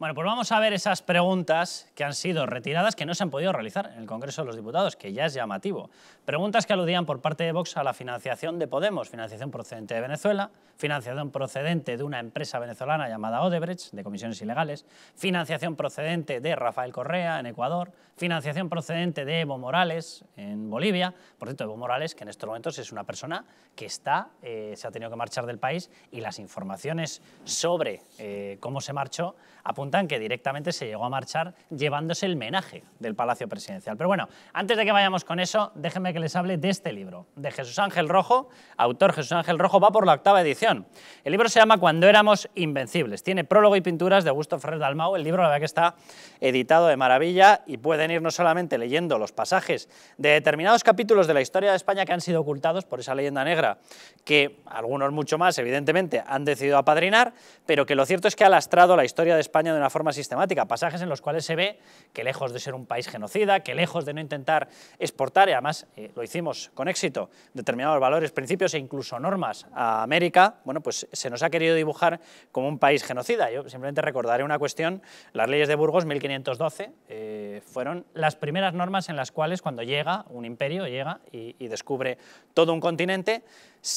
Bueno, pues vamos a ver esas preguntas que han sido retiradas, que no se han podido realizar en el Congreso de los Diputados, que ya es llamativo. Preguntas que aludían por parte de Vox a la financiación de Podemos, financiación procedente de Venezuela, financiación procedente de una empresa venezolana llamada Odebrecht, de comisiones ilegales, financiación procedente de Rafael Correa en Ecuador, financiación procedente de Evo Morales en Bolivia. Por cierto, Evo Morales, que en estos momentos es una persona que está, eh, se ha tenido que marchar del país y las informaciones sobre eh, cómo se marchó apuntan que directamente se llegó a marchar llevándose el menaje del Palacio Presidencial. Pero bueno, antes de que vayamos con eso, déjenme que les hable de este libro, de Jesús Ángel Rojo, autor Jesús Ángel Rojo, va por la octava edición. El libro se llama Cuando éramos invencibles, tiene prólogo y pinturas de Augusto Ferrer Dalmau, el libro la verdad que está editado de maravilla y pueden ir no solamente leyendo los pasajes de determinados capítulos de la historia de España que han sido ocultados por esa leyenda negra, que algunos mucho más evidentemente han decidido apadrinar, pero que lo cierto es que ha lastrado la historia de España de de una forma sistemática, pasajes en los cuales se ve que lejos de ser un país genocida, que lejos de no intentar exportar, y además eh, lo hicimos con éxito, determinados valores, principios e incluso normas a América, bueno, pues se nos ha querido dibujar como un país genocida. Yo simplemente recordaré una cuestión, las leyes de Burgos 1512 eh, fueron las primeras normas en las cuales cuando llega un imperio, llega y descubre todo un continente,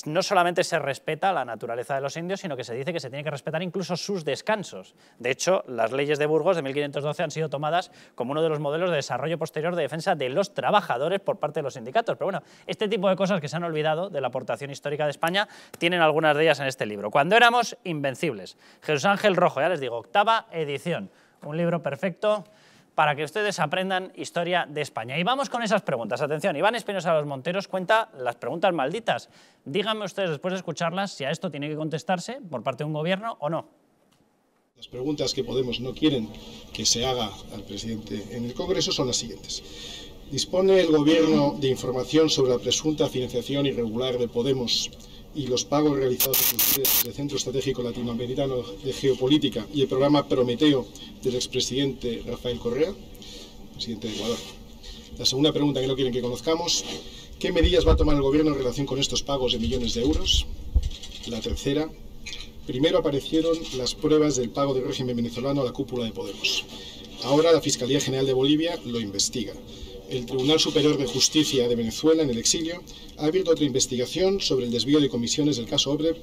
no solamente se respeta la naturaleza de los indios, sino que se dice que se tiene que respetar incluso sus descansos. De hecho, las leyes de Burgos de 1512 han sido tomadas como uno de los modelos de desarrollo posterior de defensa de los trabajadores por parte de los sindicatos. Pero bueno, este tipo de cosas que se han olvidado de la aportación histórica de España tienen algunas de ellas en este libro. Cuando éramos invencibles. Jesús Ángel Rojo, ya les digo, octava edición. Un libro perfecto para que ustedes aprendan historia de España. Y vamos con esas preguntas. Atención, Iván Espinosa los Monteros cuenta las preguntas malditas. Díganme ustedes, después de escucharlas, si a esto tiene que contestarse por parte de un gobierno o no. Las preguntas que Podemos no quieren que se haga al presidente en el Congreso son las siguientes. ¿Dispone el gobierno de información sobre la presunta financiación irregular de Podemos y los pagos realizados desde el Centro Estratégico Latinoamericano de Geopolítica y el programa Prometeo del expresidente Rafael Correa, presidente de Ecuador. La segunda pregunta que no quieren que conozcamos, ¿qué medidas va a tomar el gobierno en relación con estos pagos de millones de euros? La tercera, primero aparecieron las pruebas del pago del régimen venezolano a la cúpula de Podemos. Ahora la Fiscalía General de Bolivia lo investiga. El Tribunal Superior de Justicia de Venezuela, en el exilio, ha abierto otra investigación sobre el desvío de comisiones del caso Obre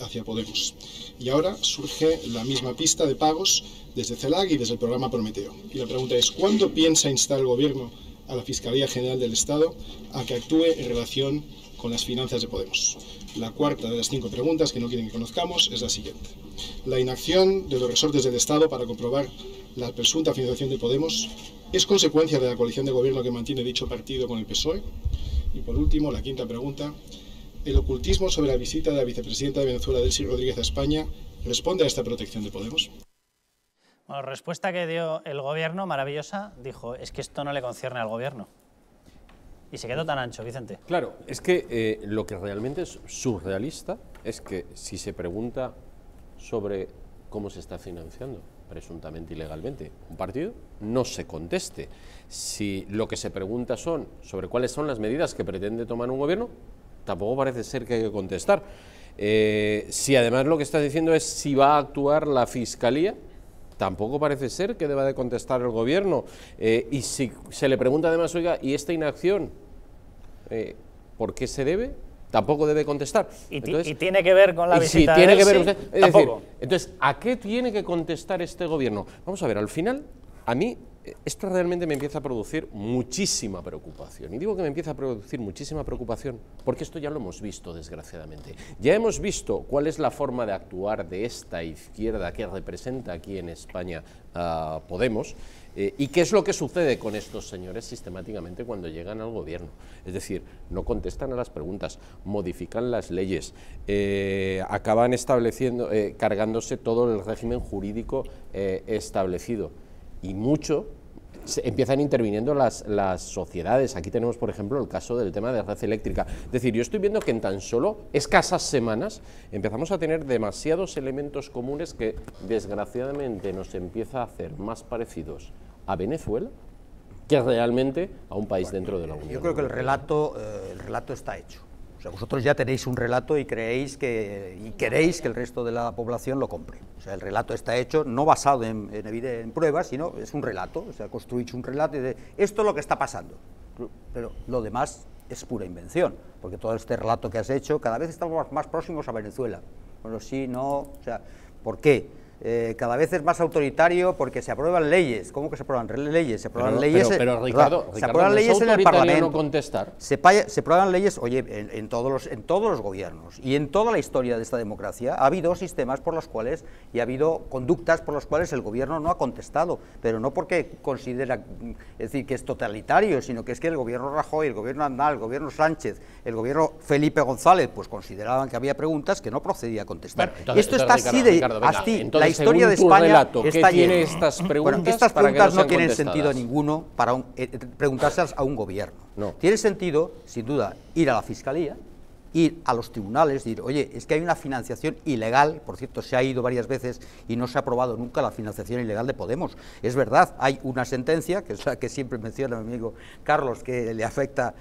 hacia Podemos. Y ahora surge la misma pista de pagos desde CELAC y desde el programa Prometeo. Y la pregunta es, ¿cuándo piensa instar el Gobierno a la Fiscalía General del Estado a que actúe en relación con las finanzas de Podemos? La cuarta de las cinco preguntas que no quieren que conozcamos es la siguiente. La inacción de los resortes del Estado para comprobar la presunta financiación de Podemos ¿Es consecuencia de la coalición de gobierno que mantiene dicho partido con el PSOE? Y por último, la quinta pregunta. ¿El ocultismo sobre la visita de la vicepresidenta de Venezuela, Delcy Rodríguez, a España responde a esta protección de Podemos? Bueno, respuesta que dio el gobierno, maravillosa, dijo, es que esto no le concierne al gobierno. Y se quedó tan ancho, Vicente. Claro, es que eh, lo que realmente es surrealista es que si se pregunta sobre cómo se está financiando, presuntamente ilegalmente un partido, no se conteste. Si lo que se pregunta son sobre cuáles son las medidas que pretende tomar un gobierno, tampoco parece ser que hay que contestar. Eh, si además lo que está diciendo es si va a actuar la Fiscalía, tampoco parece ser que deba de contestar el gobierno. Eh, y si se le pregunta además, oiga, ¿y esta inacción? Eh, ¿Por qué se debe? tampoco debe contestar. ¿Y, tiene que ver con la visita sí, tiene que ver, entonces, ¿a qué tiene que contestar este gobierno? Vamos a ver, al final, a mí eh, esto realmente me empieza a producir muchísima preocupación. Y digo que me empieza a producir muchísima preocupación porque esto ya lo hemos visto, desgraciadamente. Ya hemos visto cuál es la forma de actuar de esta izquierda que representa aquí en España a ah, Podemos eh, ¿Y qué es lo que sucede con estos señores sistemáticamente cuando llegan al gobierno? Es decir, no contestan a las preguntas, modifican las leyes, eh, acaban estableciendo, eh, cargándose todo el régimen jurídico establecido. Y mucho empiezan interviniendo las, sociedades. Aquí tenemos, por ejemplo, el caso del tema de la red eléctrica. Es decir, yo estoy viendo que en tan solo escasas semanas empezamos a tener demasiados elementos comunes que, desgraciadamente, nos empieza a hacer más parecidos a Venezuela que realmente a un país dentro de la Unión. Yo creo que el relato, eh, el relato está hecho. O sea, vosotros ya tenéis un relato y creéis que y queréis que el resto de la población lo compre. O sea, el relato está hecho no basado en, pruebas, sino es un relato. O sea, construís un relato y de esto es lo que está pasando. Pero lo demás es pura invención, porque todo este relato que has hecho, cada vez estamos más próximos a Venezuela. Bueno, sí, no, o sea, ¿por qué? Eh, cada vez es más autoritario porque se aprueban leyes. ¿Cómo que se aprueban leyes? Se aprueban leyes, se aprueban leyes en el Parlamento. No contestar. Se, aprueban leyes, oye, en, todos los, en todos los gobiernos y en toda la historia de esta democracia ha habido sistemas por los cuales y ha habido conductas por las cuales el gobierno no ha contestado, pero no porque considera, decir, que es totalitario, sino que es que el gobierno Rajoy, el gobierno Andal, el gobierno Sánchez, el gobierno Felipe González, pues consideraban que había preguntas que no procedía a contestar. Esto está así de historia de España relato, está estas preguntas, bueno, estas preguntas no, tienen sentido ninguno para eh, preguntárselas a un gobierno. Tiene sentido, sin duda, ir a la fiscalía ir a los tribunales, y decir, oye, es que hay una financiación ilegal, por cierto, se ha ido varias veces y no se ha aprobado nunca la financiación ilegal de Podemos. Es verdad, hay una sentencia, que es la que siempre menciona mi amigo Carlos, que le afecta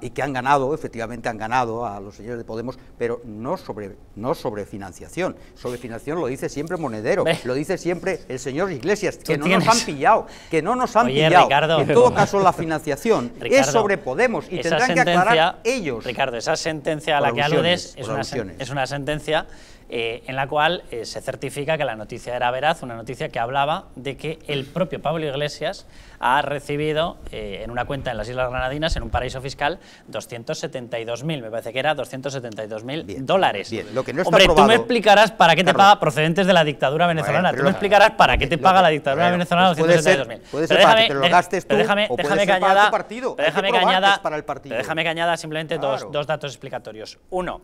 y que han ganado, efectivamente han ganado a los señores de Podemos, pero no sobre, no sobre financiación. Sobre financiación lo dice siempre Monedero, lo dice siempre el señor Iglesias, que no nos han pillado, que no nos han pillado. en todo caso, la financiación es sobre Podemos y tendrán que aclarar ellos. Ricardo, esa sentencia a la que aludes es una, es una sentencia eh, en la cual eh, se certifica que la noticia era veraz, una noticia que hablaba de que el propio Pablo Iglesias ha recibido eh, en una cuenta en las Islas Granadinas, en un paraíso fiscal, 272.000, me parece que era 272.000 dólares. lo que no está Hombre, tú me explicarás para qué te paga procedentes de la dictadura venezolana, tú me explicarás para qué te paga la dictadura venezolana 272.000. Puede ser, para déjame, déjame para partido, déjame que Déjame cañada simplemente dos, dos datos explicatorios. Uno,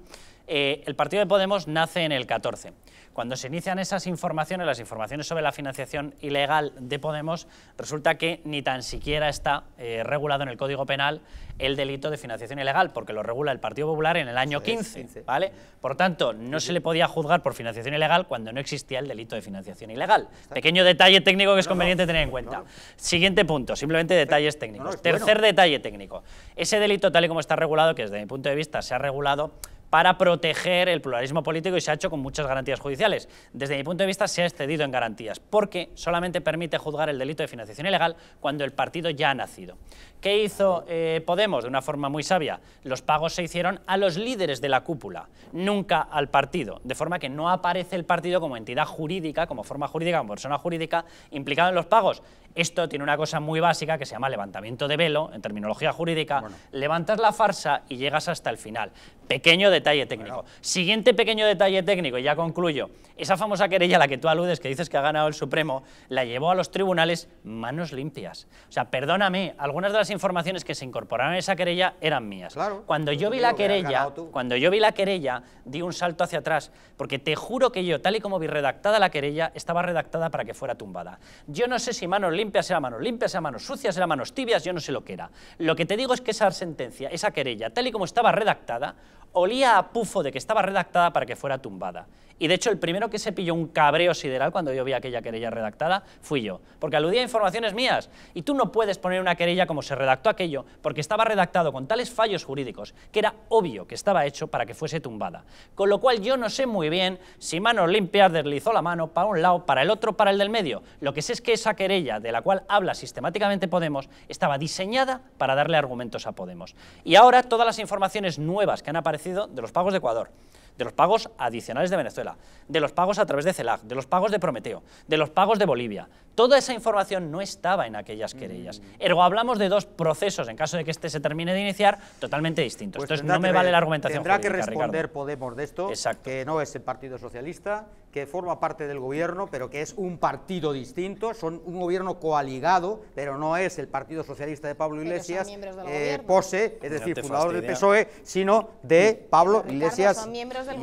eh, el partido de Podemos nace en el 14. Cuando se inician esas informaciones, las informaciones sobre la financiación ilegal de Podemos, resulta que ni tan siquiera está eh, regulado en el Código Penal el delito de financiación ilegal, porque lo regula el Partido Popular en el año 15, ¿vale? Por tanto, no se le podía juzgar por financiación ilegal cuando no existía el delito de financiación ilegal. Pequeño detalle técnico que es conveniente tener en cuenta. Siguiente punto, simplemente detalles técnicos. Tercer detalle técnico. Ese delito, tal y como está regulado, que desde mi punto de vista se ha regulado para proteger el pluralismo político y se ha hecho con muchas garantías judiciales. Desde mi punto de vista se ha excedido en garantías, porque solamente permite juzgar el delito de financiación ilegal cuando el partido ya ha nacido. ¿Qué hizo eh, Podemos de una forma muy sabia? Los pagos se hicieron a los líderes de la cúpula, nunca al partido, de forma que no aparece el partido como entidad jurídica, como forma jurídica, como persona jurídica implicada en los pagos, esto tiene una cosa muy básica que se llama levantamiento de velo, en terminología jurídica. Levantas la farsa y llegas hasta el final. Pequeño detalle técnico. Siguiente pequeño detalle técnico, y ya concluyo. Esa famosa querella a la que tú aludes, que dices que ha ganado el Supremo, la llevó a los tribunales manos limpias. O sea, perdóname, algunas de las informaciones que se incorporaron en esa querella eran mías. cuando yo vi la querella, cuando yo vi la querella, di un salto hacia atrás, porque te juro que yo, tal y como vi redactada la querella, estaba redactada para que fuera tumbada. Yo no sé si manos limpias limpias la mano, limpias la manos, sucias las manos, tibias, yo no sé lo que era. Lo que te digo es que esa sentencia, esa querella, tal y como estaba redactada, olía a pufo de que estaba redactada para que fuera tumbada. Y de hecho, el primero que se pilló un cabreo sideral cuando yo vi aquella querella redactada fui yo, porque aludía a informaciones mías. Y tú no puedes poner una querella como se redactó aquello, porque estaba redactado con tales fallos jurídicos que era obvio que estaba hecho para que fuese tumbada. Con lo cual yo no sé muy bien si manos limpias deslizó la mano para un lado, para el otro, para el del medio. Lo que sé es que esa querella de la cual habla sistemáticamente Podemos estaba diseñada para darle argumentos a Podemos. Y ahora todas las informaciones nuevas que han aparecido de los pagos de Ecuador, de los pagos adicionales de Venezuela, de los pagos a través de CELAC, de los pagos de Prometeo, de los pagos de Bolivia. Toda esa información no estaba en aquellas querellas. Mm. Ergo, hablamos de dos procesos, en caso de que este se termine de iniciar, totalmente distintos. Pues Entonces, no me vale la argumentación. Tendrá que responder Podemos de esto, que no es el Partido Socialista que forma parte del gobierno, pero que es un partido distinto, son un gobierno coaligado, pero no es el Partido Socialista de Pablo Iglesias, eh, Pose, es decir, fundador del PSOE, sino de Pablo Iglesias.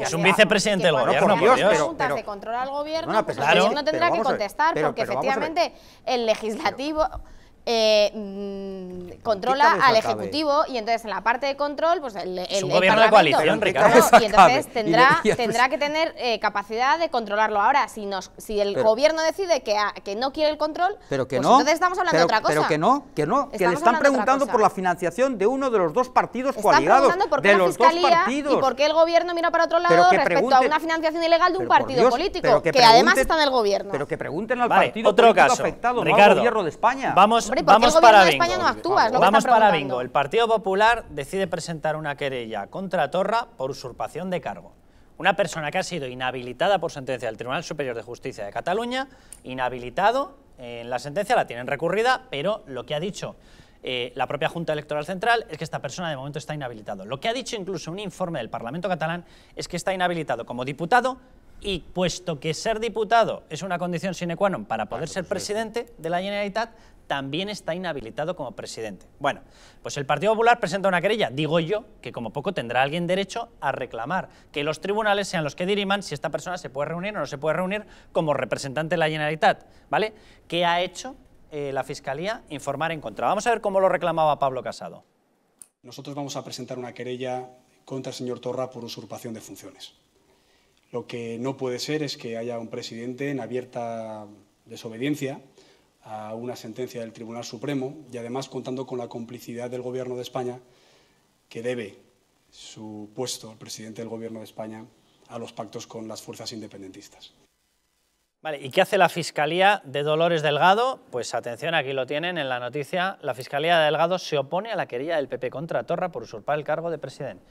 es un vicepresidente del gobierno, por Dios, Pero, de al gobierno, no, pues tendrá que contestar, porque efectivamente el legislativo... Eh, mm, controla al Ejecutivo y entonces en la parte de control, pues el, el, gobierno de coalición, Ricardo. y entonces tendrá, que tener eh, capacidad de controlarlo. Ahora, si nos, si el gobierno decide que, que no quiere el control, pues entonces estamos hablando de otra cosa. Pero que no, que no, que le están preguntando por la financiación de uno de los dos partidos están coaligados. Por de la los y por qué el gobierno mira para otro lado respecto a una financiación ilegal de un partido político, que, además está en el gobierno. Pero que pregunten al partido otro afectado, Ricardo, de España. Vamos Vamos para Vamos para bingo. El Partido Popular decide presentar una querella contra Torra por usurpación de cargo. Una persona que ha sido inhabilitada por sentencia del Tribunal Superior de Justicia de Cataluña, inhabilitado, en eh, la sentencia la tienen recurrida, pero lo que ha dicho eh, la propia Junta Electoral Central es que esta persona de momento está inhabilitado. Lo que ha dicho incluso un informe del Parlamento catalán es que está inhabilitado como diputado y puesto que ser diputado es una condición sine qua non para poder ser presidente de la Generalitat, también está inhabilitado como presidente. Bueno, pues el Partido Popular presenta una querella. Digo yo que como poco tendrá alguien derecho a reclamar que los tribunales sean los que diriman si esta persona se puede reunir o no se puede reunir como representante de la Generalitat. ¿Vale? ¿Qué ha hecho eh, la Fiscalía? Informar en contra. Vamos a ver cómo lo reclamaba Pablo Casado. Nosotros vamos a presentar una querella contra el señor Torra por usurpación de funciones. Lo que no puede ser es que haya un presidente en abierta desobediencia a una sentencia del Tribunal Supremo y además contando con la complicidad del Gobierno de España, que debe su puesto al presidente del Gobierno de España a los pactos con las fuerzas independentistas. ¿y qué hace la Fiscalía de Dolores Delgado? Pues atención, aquí lo tienen en la noticia. La Fiscalía de Delgado se opone a la querella del PP contra Torra por usurpar el cargo de presidente.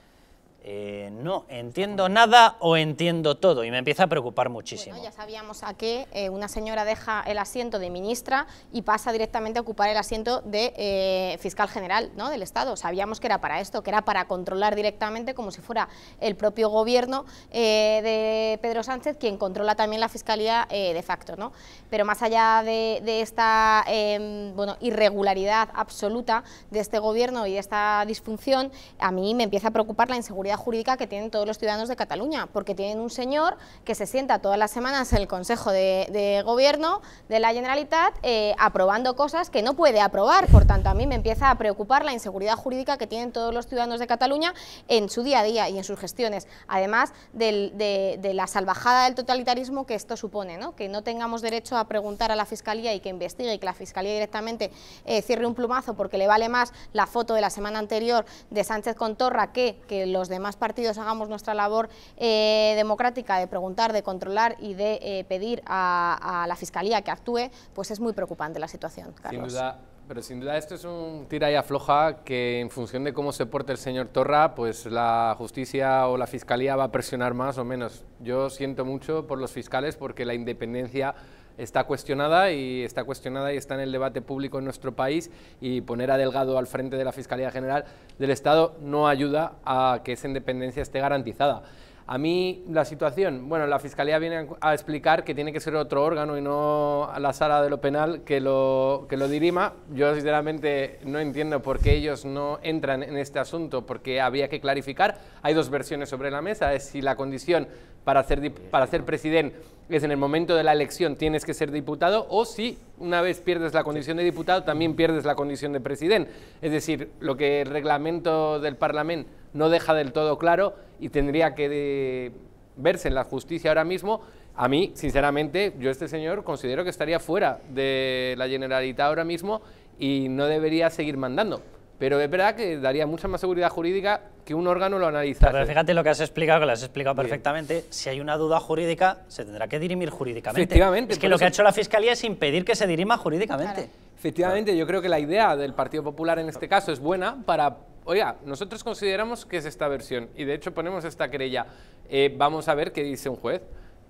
Eh, no entiendo nada o entiendo todo y me empieza a preocupar muchísimo. ya sabíamos a qué eh, una señora deja el asiento de ministra y pasa directamente a ocupar el asiento de eh, fiscal general ¿no? del Estado. Sabíamos que era para esto, que era para controlar directamente como si fuera el propio gobierno de Pedro Sánchez quien controla también la fiscalía de facto. ¿no? Pero más allá de, de esta em, bueno, irregularidad absoluta de este gobierno y de esta disfunción, a mí me empieza a preocupar la inseguridad jurídica que tienen todos los ciudadanos de Cataluña, porque tienen un señor que se sienta todas las semanas en el Consejo de, Gobierno de la Generalitat eh, aprobando cosas que no puede aprobar. Por tanto, a mí me empieza a preocupar la inseguridad jurídica que tienen todos los ciudadanos de Cataluña en su día a día y en sus gestiones, además de, la salvajada del totalitarismo que esto supone, ¿no? que no tengamos derecho a preguntar a la Fiscalía y que investigue y que la Fiscalía directamente eh, cierre un plumazo porque le vale más la foto de la semana anterior de Sánchez con Torra que, que los demás más partidos hagamos nuestra labor eh, democrática de preguntar, de controlar y de eh, pedir a, a, la Fiscalía que actúe, pues es muy preocupante la situación, Sin duda. Pero sin duda esto es un tira y afloja que en función de cómo se porte el señor Torra, pues la justicia o la fiscalía va a presionar más o menos. Yo siento mucho por los fiscales porque la independencia está cuestionada y está cuestionada y está en el debate público en nuestro país y poner a Delgado al frente de la Fiscalía General del Estado no ayuda a que esa independencia esté garantizada. A mí la situación, bueno, la Fiscalía viene a explicar que tiene que ser otro órgano y no la sala de lo penal que lo, lo dirima. Yo sinceramente no entiendo por qué ellos no entran en este asunto, porque había que clarificar. Hay dos versiones sobre la mesa, es si la condición para hacer para ser presidente es en el momento de la elección tienes que ser diputado o si una vez pierdes la condición de diputado también pierdes la condición de presidente. Es decir, lo que el reglamento del Parlamento no deja del todo claro y tendría que eh, verse en la justicia ahora mismo. A mí, sinceramente, yo este señor considero que estaría fuera de la Generalitat ahora mismo y no debería seguir mandando. Pero es verdad que daría mucha más seguridad jurídica que un órgano lo analizara. Pero fíjate lo que has explicado, que lo has explicado perfectamente. Si hay una duda jurídica, se tendrá que dirimir jurídicamente. Efectivamente. Es que lo que ha hecho la Fiscalía es impedir que se dirima jurídicamente. Efectivamente, yo creo que la idea del Partido Popular en este caso es buena para... Oiga, nosotros consideramos que es esta versión y de hecho ponemos esta querella. Eh, vamos a ver qué dice un juez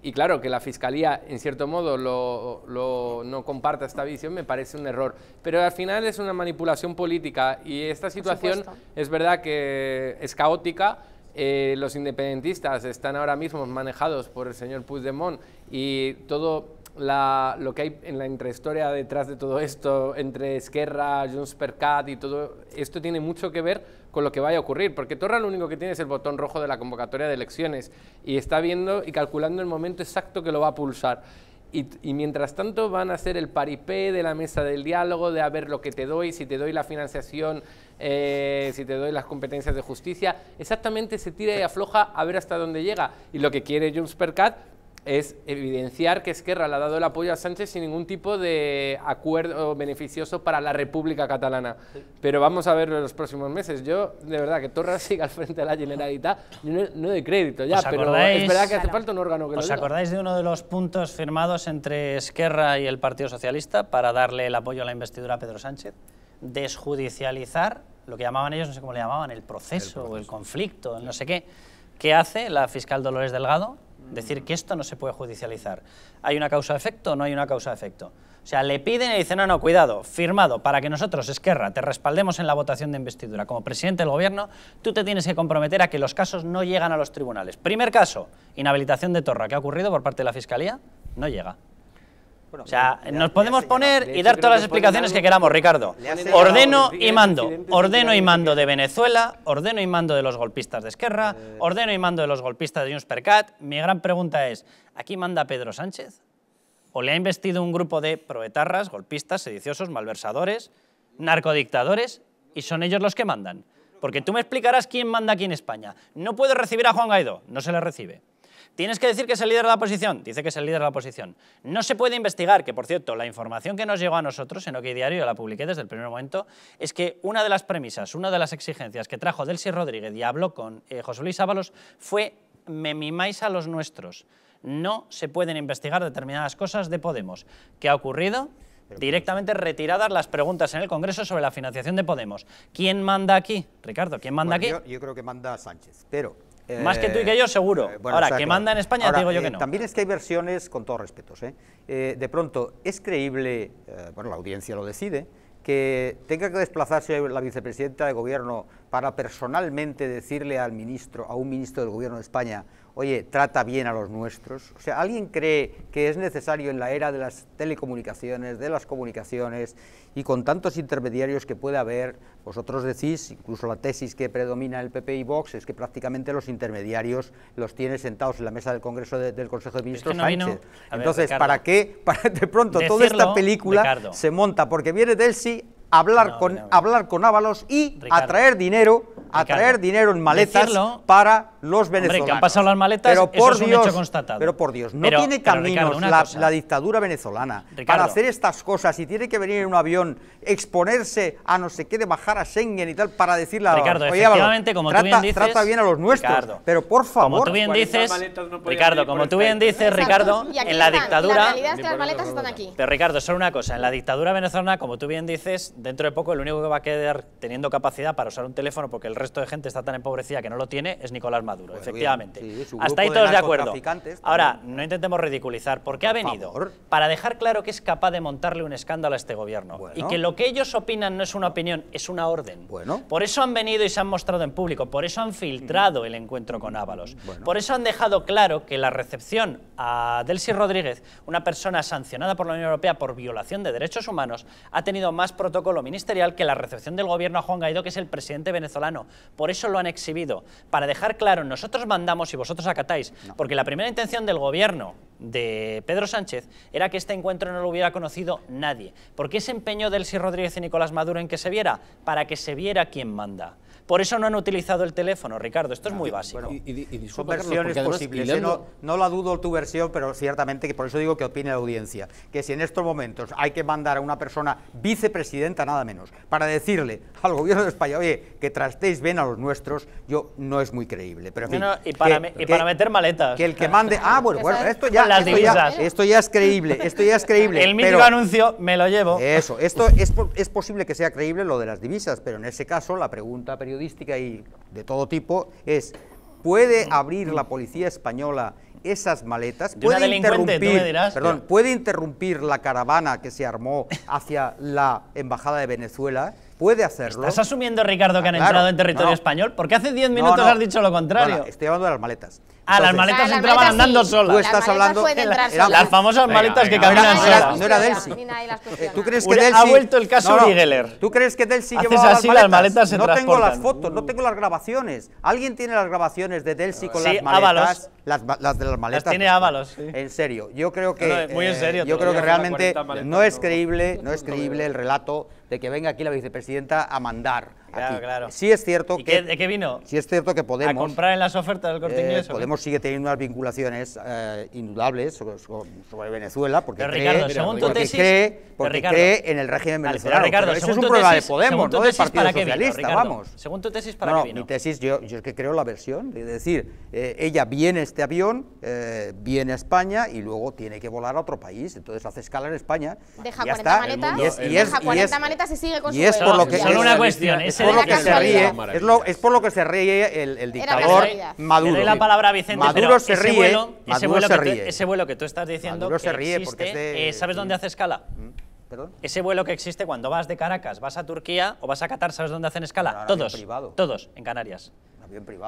y claro, que la Fiscalía, en cierto modo, lo, no comparta esta visión me parece un error. Pero al final es una manipulación política y esta situación es verdad que es caótica. Eh, los independentistas están ahora mismo manejados por el señor Puigdemont y todo lo que hay en la intrahistoria detrás de todo esto, entre Esquerra, Junts per y todo esto tiene mucho que ver con lo que vaya a ocurrir, porque Torra lo único que tiene es el botón rojo de la convocatoria de elecciones y está viendo y calculando el momento exacto que lo va a pulsar. Y, mientras tanto van a hacer el paripé de la mesa del diálogo, de a ver lo que te doy, si te doy la financiación, eh, si te doy las competencias de justicia. Exactamente se tira y afloja a ver hasta dónde llega. Y lo que quiere Junts per es evidenciar que Esquerra le ha dado el apoyo a Sánchez sin ningún tipo de acuerdo beneficioso para la República Catalana. Pero vamos a verlo en los próximos meses. Yo, de verdad, que Torra siga al frente de la Generalitat, no, de crédito ya, pero es verdad que hace falta un órgano que ¿Os lo ¿Os acordáis de uno de los puntos firmados entre Esquerra y el Partido Socialista para darle el apoyo a la investidura a Pedro Sánchez? Desjudicializar lo que llamaban ellos, no sé cómo le llamaban, el proceso, el o el conflicto, no sé qué. ¿Qué hace la fiscal Dolores Delgado? Decir que esto no se puede judicializar. ¿Hay una causa-efecto o no hay una causa-efecto? O sea, le piden y dicen, no, no, cuidado, firmado, para que nosotros, Esquerra, te respaldemos en la votación de investidura como presidente del gobierno, tú te tienes que comprometer a que los casos no llegan a los tribunales. Primer caso, inhabilitación de Torra, que ha ocurrido por parte de la Fiscalía, no llega o sea, nos podemos poner y dar todas las explicaciones que queramos, Ricardo. Ordeno y mando, ordeno y mando de Venezuela, ordeno y mando de los golpistas de Esquerra, eh. ordeno y mando de los golpistas de Junts per Mi gran pregunta es, ¿aquí manda Pedro Sánchez? ¿O le ha investido un grupo de proetarras, golpistas, sediciosos, malversadores, narcodictadores? Y son ellos los que mandan. Porque tú me explicarás quién manda aquí en España. No puedo recibir a Juan Guaidó, no se le recibe. Tienes que decir que es el líder de la oposición. Dice que es el líder de la oposición. No se puede investigar, que por cierto, la información que nos llegó a nosotros en OK Diario, la publiqué desde el primer momento, es que una de las premisas, una de las exigencias que trajo Delcy Rodríguez y habló con eh, José Luis Ábalos fue me mimáis a los nuestros. No se pueden investigar determinadas cosas de Podemos. ¿Qué ha ocurrido? directamente retiradas las preguntas en el Congreso sobre la financiación de Podemos. ¿Quién manda aquí? Ricardo, ¿quién manda aquí? Yo, yo, creo que manda Sánchez, pero eh, Más que tú y que yo, seguro. Eh, ahora, que manda en España, digo yo que eh, no. también es que hay versiones, con todos respetos, de pronto, es creíble, bueno, la audiencia lo decide, que tenga que desplazarse la vicepresidenta de gobierno para personalmente decirle al ministro, a un ministro del gobierno de España, oye, trata bien a los nuestros. O sea, ¿alguien cree que es necesario en la era de las telecomunicaciones, de las comunicaciones y con tantos intermediarios que puede haber? Vosotros decís, incluso la tesis que predomina el PP y Vox, es que prácticamente los intermediarios los tiene sentados en la mesa del Congreso del Consejo de Ministros Entonces, ¿para qué? de pronto, toda esta película se monta porque viene Delsi a hablar, con, hablar con Ábalos y a traer dinero, a traer dinero en maletas para los venezolanos. que han pasado las maletas, pero por eso es Dios, un hecho constatado. Pero por Dios, no tiene camino la, dictadura venezolana para hacer estas cosas y tiene que venir en un avión, exponerse a no sé qué, de bajar a Schengen y tal, para decirle a Ricardo, efectivamente, como tú bien dices... Trata bien a los nuestros, pero por favor... Como tú bien dices, Ricardo, como tú bien dices, Ricardo, en la dictadura... La realidad es que las maletas están aquí. Pero Ricardo, solo una cosa, en la dictadura venezolana, como tú bien dices, dentro de poco el único que va a quedar teniendo capacidad para usar un teléfono porque el resto de gente está tan empobrecida que no lo tiene es Nicolás Maduro, pues efectivamente. Hasta ahí todos de, acuerdo. Ahora, no intentemos ridiculizar, porque qué ha venido para dejar claro que es capaz de montarle un escándalo a este gobierno y que lo que ellos opinan no es una opinión, es una orden. Bueno. Por eso han venido y se han mostrado en público, por eso han filtrado el encuentro con Ábalos, por eso han dejado claro que la recepción a Delsi Rodríguez, una persona sancionada por la Unión Europea por violación de derechos humanos, ha tenido más protocolo ministerial que la recepción del gobierno a Juan Guaidó, que es el presidente venezolano. Por eso lo han exhibido, para dejar claro nosotros mandamos y vosotros acatáis. Porque la primera intención del gobierno de Pedro Sánchez era que este encuentro no lo hubiera conocido nadie. ¿Por qué empeño del Delcy Rodríguez y Nicolás Maduro en que se viera? Para que se viera quién manda. Por eso no han utilizado el teléfono, Ricardo. Esto es muy ah, básico. y, Son versiones posibles. ¿eh? No, la dudo tu versión, pero ciertamente que por eso digo que opine la audiencia. Que si en estos momentos hay que mandar a una persona vicepresidenta, nada menos, para decirle al gobierno de España, oye, que trastéis bien a los nuestros, yo no es muy creíble. Pero, y, para, meter maletas. Que el que mande. Ah, bueno, bueno esto ya, esto esto, ya, es creíble. Esto ya es creíble. el mismo anuncio, me lo llevo. Eso, esto es, es posible que sea creíble lo de las divisas, pero en ese caso la pregunta periodística y de todo tipo es, ¿puede abrir la policía española esas maletas? ¿Puede, interrumpir, Perdón, ¿Puede interrumpir la caravana que se armó hacia la Embajada de Venezuela? puede hacerlo. ¿Estás asumiendo, Ricardo, que han ah, entrado en territorio español? Porque hace 10 minutos has dicho lo contrario. estoy hablando de las maletas. Ah, las maletas ah, entraban andando solas. Tú estás hablando. de las famosas maletas que caminan solas. no era eh, ¿Tú crees que Delsi... Ha vuelto el caso no, ¿Tú crees que Delsi llevaba las maletas? Las maletas no tengo las fotos, no tengo las grabaciones. ¿Alguien tiene las grabaciones de Delsi con las maletas? Las, las, de las maletas. Las tiene Ábalos. En serio, yo creo que... muy en eh, serio. yo creo que realmente no es creíble, no es creíble el relato de que venga aquí la vicepresidenta a mandar Claro, aquí. claro. Sí es cierto que... ¿De qué vino? Sí es cierto que Podemos... A comprar en las ofertas del Corte eh, Inglés. Eh, Podemos sigue teniendo unas vinculaciones eh, indudables sobre, sobre, Venezuela porque pero cree, Ricardo, según porque, tesis, cree, porque Ricardo, cree en el régimen venezolano. Vale, pero Ricardo, pero eso es un problema tesis, de Podemos, no del Partido para Socialista, vino, vamos. Según tu tesis, ¿para no, qué vino? mi tesis, yo, yo, es que creo la versión, es decir, eh, ella viene este avión, eh, viene a España y luego tiene que volar a otro país, entonces hace escala en España. Deja y ya 40 está. maletas, y deja 40 maletas y sigue con su y es por lo que Solo una cuestión, es es, por lo que se ríe el, dictador Maduro. la Maduro se ese ríe, vuelo, Que tú, estás diciendo eh, ¿sabes dónde hace escala? Mm, ese vuelo que existe cuando vas de Caracas, vas a Turquía o vas a Qatar, ¿sabes dónde hacen escala? Todos, todos, en Canarias.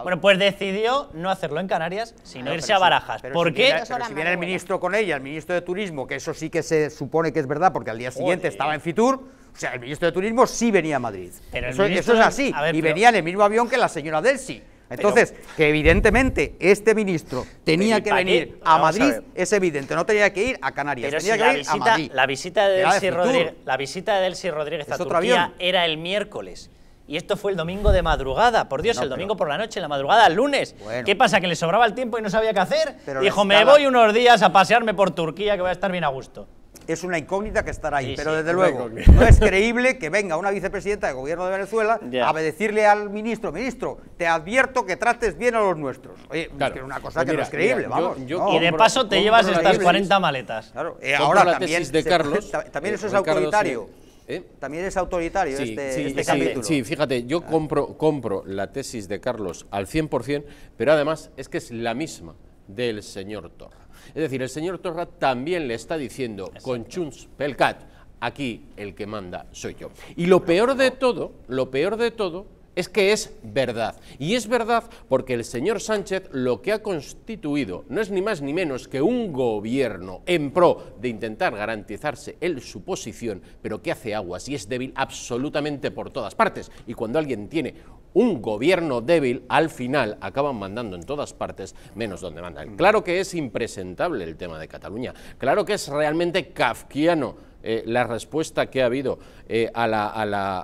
Bueno, pues decidió no hacerlo en Canarias, sino irse a Barajas. ¿Por qué? si viene el ministro con ella, el ministro de Turismo, que eso sí que se supone que es verdad, porque al día siguiente estaba en Fitur, o sea, el ministro de Turismo sí venía a Madrid. eso, es así. y venía en el mismo avión que la señora Delsi. Entonces, que evidentemente este ministro tenía que venir a Madrid es evidente, no tenía que ir a Canarias, tenía que la ir visita, a La visita de Delsi Rodríguez, la visita de Rodríguez a Turquía era el miércoles. Y esto fue el domingo de madrugada, por Dios, el domingo por la noche, la madrugada, el lunes. ¿Qué pasa? ¿Que le sobraba el tiempo y no sabía qué hacer? Dijo, me voy unos días a pasearme por Turquía que voy a estar bien a gusto es una incógnita que estará ahí. pero desde luego, no es creíble que venga una vicepresidenta del gobierno de Venezuela a decirle al ministro, ministro, te advierto que trates bien a los nuestros. Oye, es una cosa que no es creíble, vamos. y de paso te llevas estas 40 maletas. Claro. Eh, ahora la también, tesis de Carlos, también eh, eso es autoritario. ¿Eh? También es autoritario este, este capítulo. Sí, fíjate, yo ah. compro, compro la tesis de Carlos al 100%, pero además es que es la misma del señor Torra. Es decir, el señor Torra también le está diciendo con Chuns Pelcat, aquí el que manda soy yo. Y lo peor de todo, lo peor de todo es que es verdad. Y es verdad porque el señor Sánchez lo que ha constituido no es ni más ni menos que un gobierno en pro de intentar garantizarse él su posición, pero que hace aguas y es débil absolutamente por todas partes. Y cuando alguien tiene un gobierno débil al final acaban mandando en todas partes menos donde mandan. Mm. Claro que es impresentable el tema de Cataluña, claro que es realmente kafkiano eh, la respuesta que ha habido eh, a, la, a, la,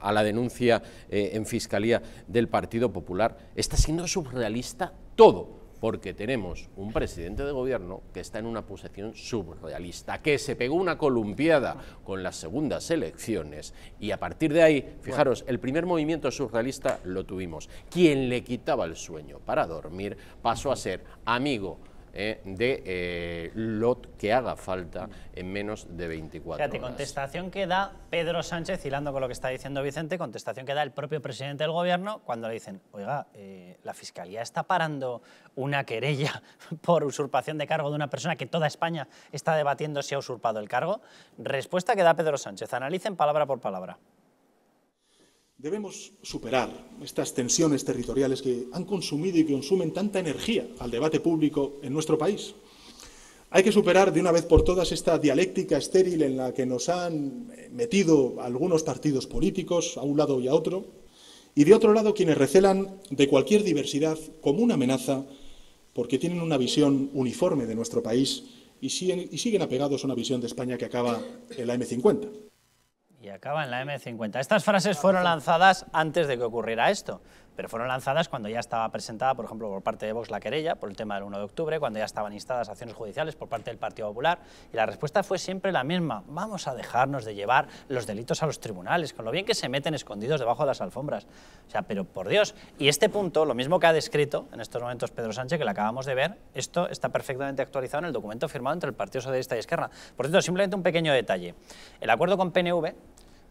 a, la, denuncia eh, en Fiscalía del Partido Popular. Está siendo surrealista todo porque tenemos un presidente de gobierno que está en una posición surrealista, que se pegó una columpiada con las segundas elecciones y a partir de ahí, fijaros, el primer movimiento surrealista lo tuvimos. Quien le quitaba el sueño para dormir pasó a ser amigo eh, de eh, lo que haga falta en menos de 24 Fíjate, contestación que da Pedro Sánchez, hilando con lo que está diciendo Vicente, contestación que da el propio presidente del gobierno cuando le dicen, oiga, eh, la fiscalía está parando una querella por usurpación de cargo de una persona que toda España está debatiendo si ha usurpado el cargo. Respuesta que da Pedro Sánchez, analicen palabra por palabra. Debemos superar estas tensiones territoriales que han consumido y que consumen tanta energía al debate público en nuestro país. Hay que superar de una vez por todas esta dialéctica estéril en la que nos han metido algunos partidos políticos a un lado y a otro, y de otro lado quienes recelan de cualquier diversidad como una amenaza porque tienen una visión uniforme de nuestro país y siguen, y siguen apegados a una visión de España que acaba en la M50. Y acaba en la M50. Estas frases fueron lanzadas antes de que ocurriera esto pero fueron lanzadas cuando ya estaba presentada, por ejemplo, por parte de Vox la querella por el tema del 1 de octubre, cuando ya estaban instadas acciones judiciales por parte del Partido Popular, y la respuesta fue siempre la misma, vamos a dejarnos de llevar los delitos a los tribunales, con lo bien que se meten escondidos debajo de las alfombras. O sea, pero por Dios, y este punto, lo mismo que ha descrito en estos momentos Pedro Sánchez, que lo acabamos de ver, esto está perfectamente actualizado en el documento firmado entre el Partido Socialista y Izquierda. Por cierto, simplemente un pequeño detalle. El acuerdo con PNV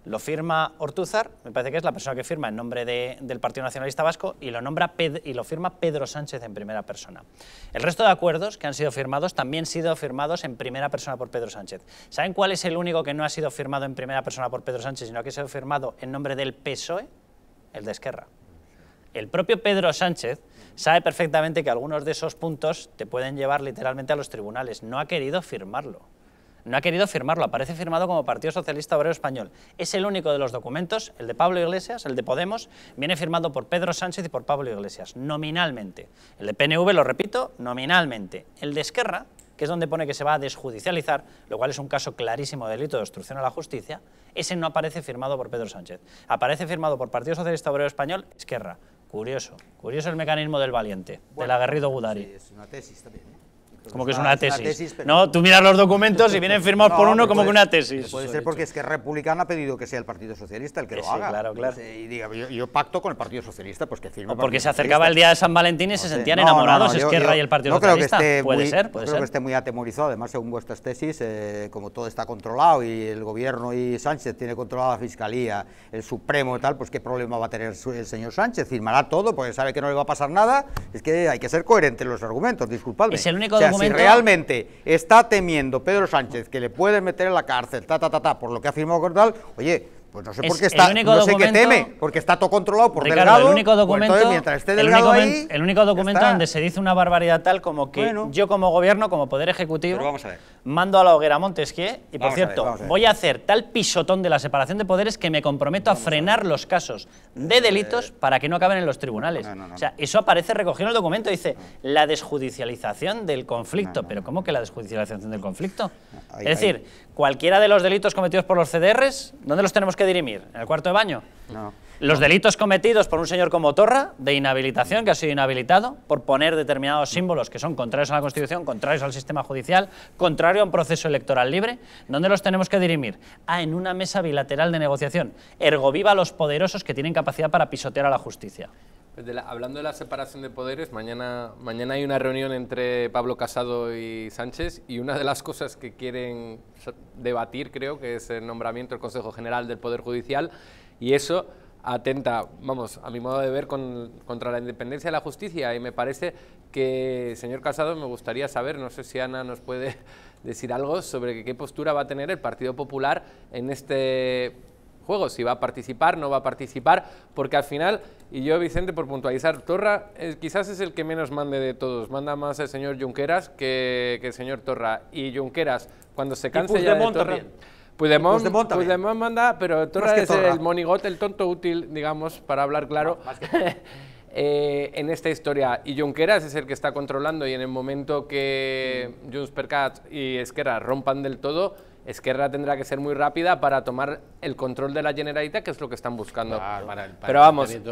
lo firma Ortúzar, me parece que es la persona que firma en nombre del Partido Nacionalista Vasco, y lo, nombra y lo firma Pedro Sánchez en primera persona. El resto de acuerdos que han sido firmados también han sido firmados en primera persona por Pedro Sánchez. ¿Saben cuál es el único que no ha sido firmado en primera persona por Pedro Sánchez, sino que ha sido firmado en nombre del PSOE? El de Esquerra. El propio Pedro Sánchez sabe perfectamente que algunos de esos puntos te pueden llevar literalmente a los tribunales. No ha querido firmarlo. No ha querido firmarlo, aparece firmado como Partido Socialista Obrero Español. Es el único de los documentos, el de Pablo Iglesias, el de Podemos, viene firmado por Pedro Sánchez y por Pablo Iglesias, nominalmente. El de PNV, lo repito, nominalmente. El de Esquerra, que es donde pone que se va a desjudicializar, lo cual es un caso clarísimo de delito de obstrucción a la justicia, ese no aparece firmado por Pedro Sánchez. Aparece firmado por Partido Socialista Obrero Español, Esquerra. Curioso. Curioso el mecanismo del valiente, del aguerrido Gudari. es una tesis también. ¿eh? Como que es ah, una tesis. No, tú miras los documentos y vienen firmados por uno como que una tesis. Puede ser porque es que republicano ha pedido que sea el Partido Socialista el que lo sí, haga. Claro, claro. Y diga, yo, pacto con el Partido Socialista, pues que O porque se acercaba el día de San Valentín y se sentían enamorados, es que y el Partido Socialista. Creo que puede ser, creo que esté muy atemorizado, además, según vuestras tesis, eh, como todo está controlado y el gobierno y Sánchez tiene controlada la Fiscalía, el Supremo y tal, pues qué problema va a tener el, señor Sánchez, firmará todo porque sabe que no le va a pasar nada, es que hay que ser coherente en los argumentos, disculpadme. Es el único si realmente está temiendo Pedro Sánchez que le puede meter en la cárcel, ta, ta, ta, ta, por lo que ha firmado Cordal, oye, pues no sé por qué está, no sé qué teme, porque está todo controlado por Delgado. El único pues documento, mientras el único, documento donde se dice una barbaridad tal como que yo como gobierno, como poder ejecutivo, mando a la hoguera Montesquieu y por cierto, voy a hacer tal pisotón de la separación de poderes que me comprometo a frenar los casos de delitos eh. para que no acaben en los tribunales. o sea, eso aparece recogido en el documento, dice la desjudicialización del conflicto, pero ¿cómo que la desjudicialización del conflicto? es decir, cualquiera de los delitos cometidos por los CDRs, ¿dónde los tenemos que dirimir? ¿En el cuarto de baño? No. Los delitos cometidos por un señor como Torra, de inhabilitación, que ha sido inhabilitado, por poner determinados símbolos que son contrarios a la Constitución, contrarios al sistema judicial, contrario a un proceso electoral libre, ¿dónde los tenemos que dirimir? Ah, en una mesa bilateral de negociación. Ergo viva a los poderosos que tienen capacidad para pisotear a la justicia. Pues hablando de la separación de poderes, mañana, mañana hay una reunión entre Pablo Casado y Sánchez y una de las cosas que quieren debatir, creo, que es el nombramiento del Consejo General del Poder Judicial y eso atenta, vamos, a mi modo de ver, contra la independencia de la justicia y me parece que, señor Casado, me gustaría saber, no sé si Ana nos puede decir algo sobre qué postura va a tener el Partido Popular en este juego, si va a participar, no va a participar, porque al final, y yo Vicente por puntualizar, Torra eh, quizás es el que menos mande de todos, manda más el señor Junqueras que, el señor Torra, y Junqueras cuando se canse y ya de Torra... Puigdemont, manda, pero Torra es el monigote, el tonto útil, digamos, para hablar claro. Eh, en esta historia. Y Junqueras es el que está controlando y en el momento que Junts per y Esquerra rompan del todo, Esquerra tendrá que ser muy rápida para tomar el control de la Generalitat, que es lo que están buscando. Pero vamos, en,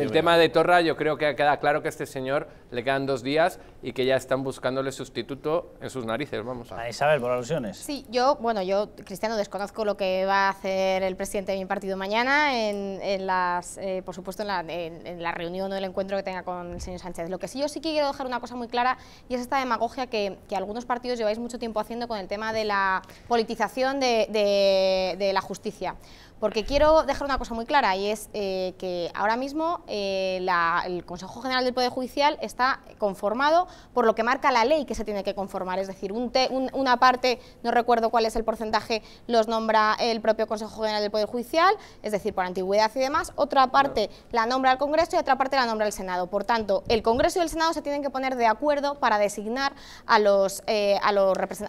el tema de Torra yo creo que queda claro que a este señor le quedan dos días y que ya están buscándole sustituto en sus narices, vamos. A Isabel, por alusiones. Sí, yo, bueno, yo, Cristiano, desconozco lo que va a hacer el presidente de mi partido mañana, en, las, eh, por supuesto, en la, reunión o el encuentro que tenga con el señor Sánchez. Lo que sí yo sí quiero dejar una cosa muy clara y es esta demagogia que algunos partidos lleváis mucho tiempo haciendo con el tema de la politización de, de la justicia. Porque quiero dejar una cosa muy clara y es eh, que ahora mismo eh, el Consejo General del Poder Judicial está conformado por lo que marca la ley que se tiene que conformar, es decir, una parte, no recuerdo cuál es el porcentaje, los nombra el propio Consejo General del Poder Judicial, es decir, por antigüedad y demás, otra parte la nombra el Congreso y otra parte la nombra el Senado. Por tanto, el Congreso y el Senado se tienen que poner de acuerdo para designar a los, eh, a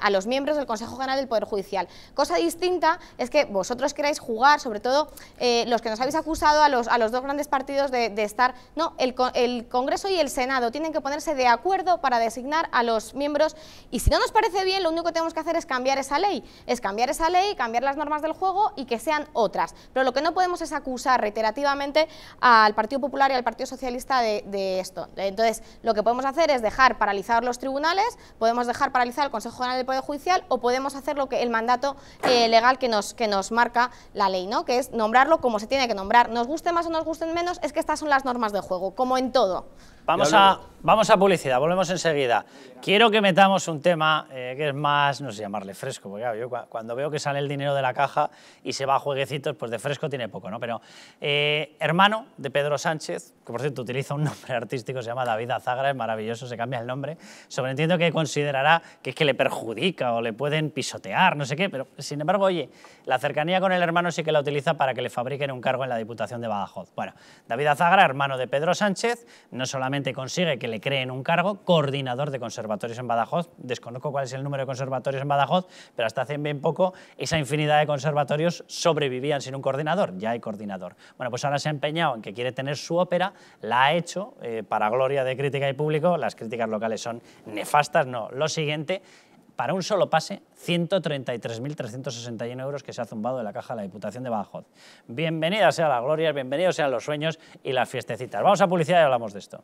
a los miembros del Consejo General del Poder Judicial. Cosa distinta es que vosotros queráis jugar sobre todo eh, los que nos habéis acusado a los, a los dos grandes partidos de, estar... No, el, el, Congreso y el Senado tienen que ponerse de acuerdo para designar a los miembros y si no nos parece bien, lo único que tenemos que hacer es cambiar esa ley, es cambiar esa ley, cambiar las normas del juego y que sean otras. Pero lo que no podemos es acusar reiterativamente al Partido Popular y al Partido Socialista de, esto. Entonces, lo que podemos hacer es dejar paralizar los tribunales, podemos dejar paralizar el Consejo General del Poder Judicial o podemos hacer lo que el mandato eh, legal que nos, que nos marca la ley. ¿no? que es nombrarlo como se tiene que nombrar. Nos guste más o nos gusten menos, es que estas son las normas de juego, como en todo. Vamos a, vamos a publicidad, volvemos enseguida. Quiero que metamos un tema eh, que es más, no sé llamarle fresco, porque claro, yo cuando veo que sale el dinero de la caja y se va a jueguecitos, pues de fresco tiene poco, ¿no? Pero eh, hermano de Pedro Sánchez, que por cierto utiliza un nombre artístico, se llama David Azagra, es maravilloso, se cambia el nombre, sobreentiendo que considerará que es que le perjudica o le pueden pisotear, no sé qué, pero sin embargo, oye, la cercanía con el hermano sí que la utiliza para que le fabriquen un cargo en la Diputación de Badajoz. Bueno, David Azagra, hermano de Pedro Sánchez, no solamente consigue que le creen un cargo, coordinador de conservatorios en Badajoz. Desconozco cuál es el número de conservatorios en Badajoz, pero hasta hace bien poco esa infinidad de conservatorios sobrevivían sin un coordinador. Ya hay coordinador. Bueno, pues ahora se ha empeñado en que quiere tener su ópera, la ha hecho, eh, para gloria de crítica y público, las críticas locales son nefastas, no. Lo siguiente para un solo pase, 133.361 euros que se ha zumbado de la caja de la Diputación de Badajoz. Bienvenidas sean las glorias, bienvenidos sean los sueños y las fiestecitas. Vamos a publicidad y hablamos de esto.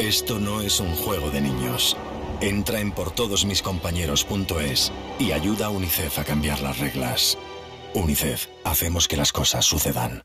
Esto no es un juego de niños. Entra en por y ayuda a UNICEF a cambiar las reglas. UNICEF, hacemos que las cosas sucedan.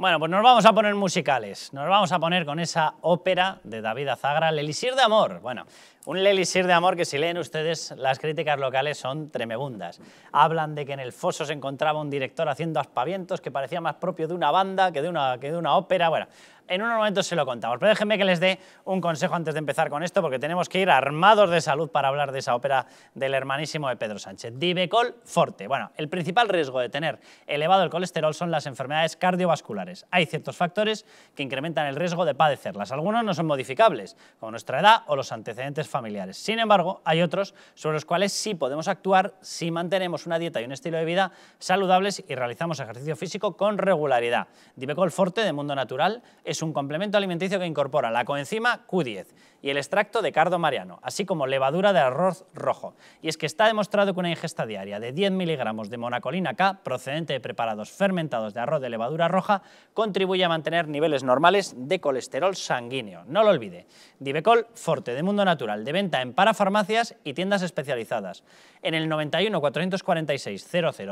Bueno, pues nos vamos a poner musicales. Nos vamos a poner con esa ópera de David Azagra, El Elixir de Amor. Bueno, un Elixir de Amor que si leen ustedes las críticas locales son tremebundas. Hablan de que en el foso se encontraba un director haciendo aspavientos que parecía más propio de una banda que de una, que de una ópera. Bueno, en unos momentos se lo contamos. Pero déjenme que les dé un consejo antes de empezar con esto, porque tenemos que ir armados de salud para hablar de esa ópera del hermanísimo de Pedro Sánchez. Divecol Forte. Bueno, el principal riesgo de tener elevado el colesterol son las enfermedades cardiovasculares. Hay ciertos factores que incrementan el riesgo de padecerlas. Algunos no son modificables, como nuestra edad o los antecedentes familiares. Sin embargo, hay otros sobre los cuales sí podemos actuar si mantenemos una dieta y un estilo de vida saludables y realizamos ejercicio físico con regularidad. Divecol Forte de Mundo Natural es es un complemento alimenticio que incorpora la coenzima Q10 y el extracto de cardo mariano, así como levadura de arroz rojo. Y es que está demostrado que una ingesta diaria de 10 miligramos de monacolina K, procedente de preparados fermentados de arroz de levadura roja, contribuye a mantener niveles normales de colesterol sanguíneo. No lo olvide. Divecol Forte de Mundo Natural, de venta en parafarmacias y tiendas especializadas. En el 91 446 0000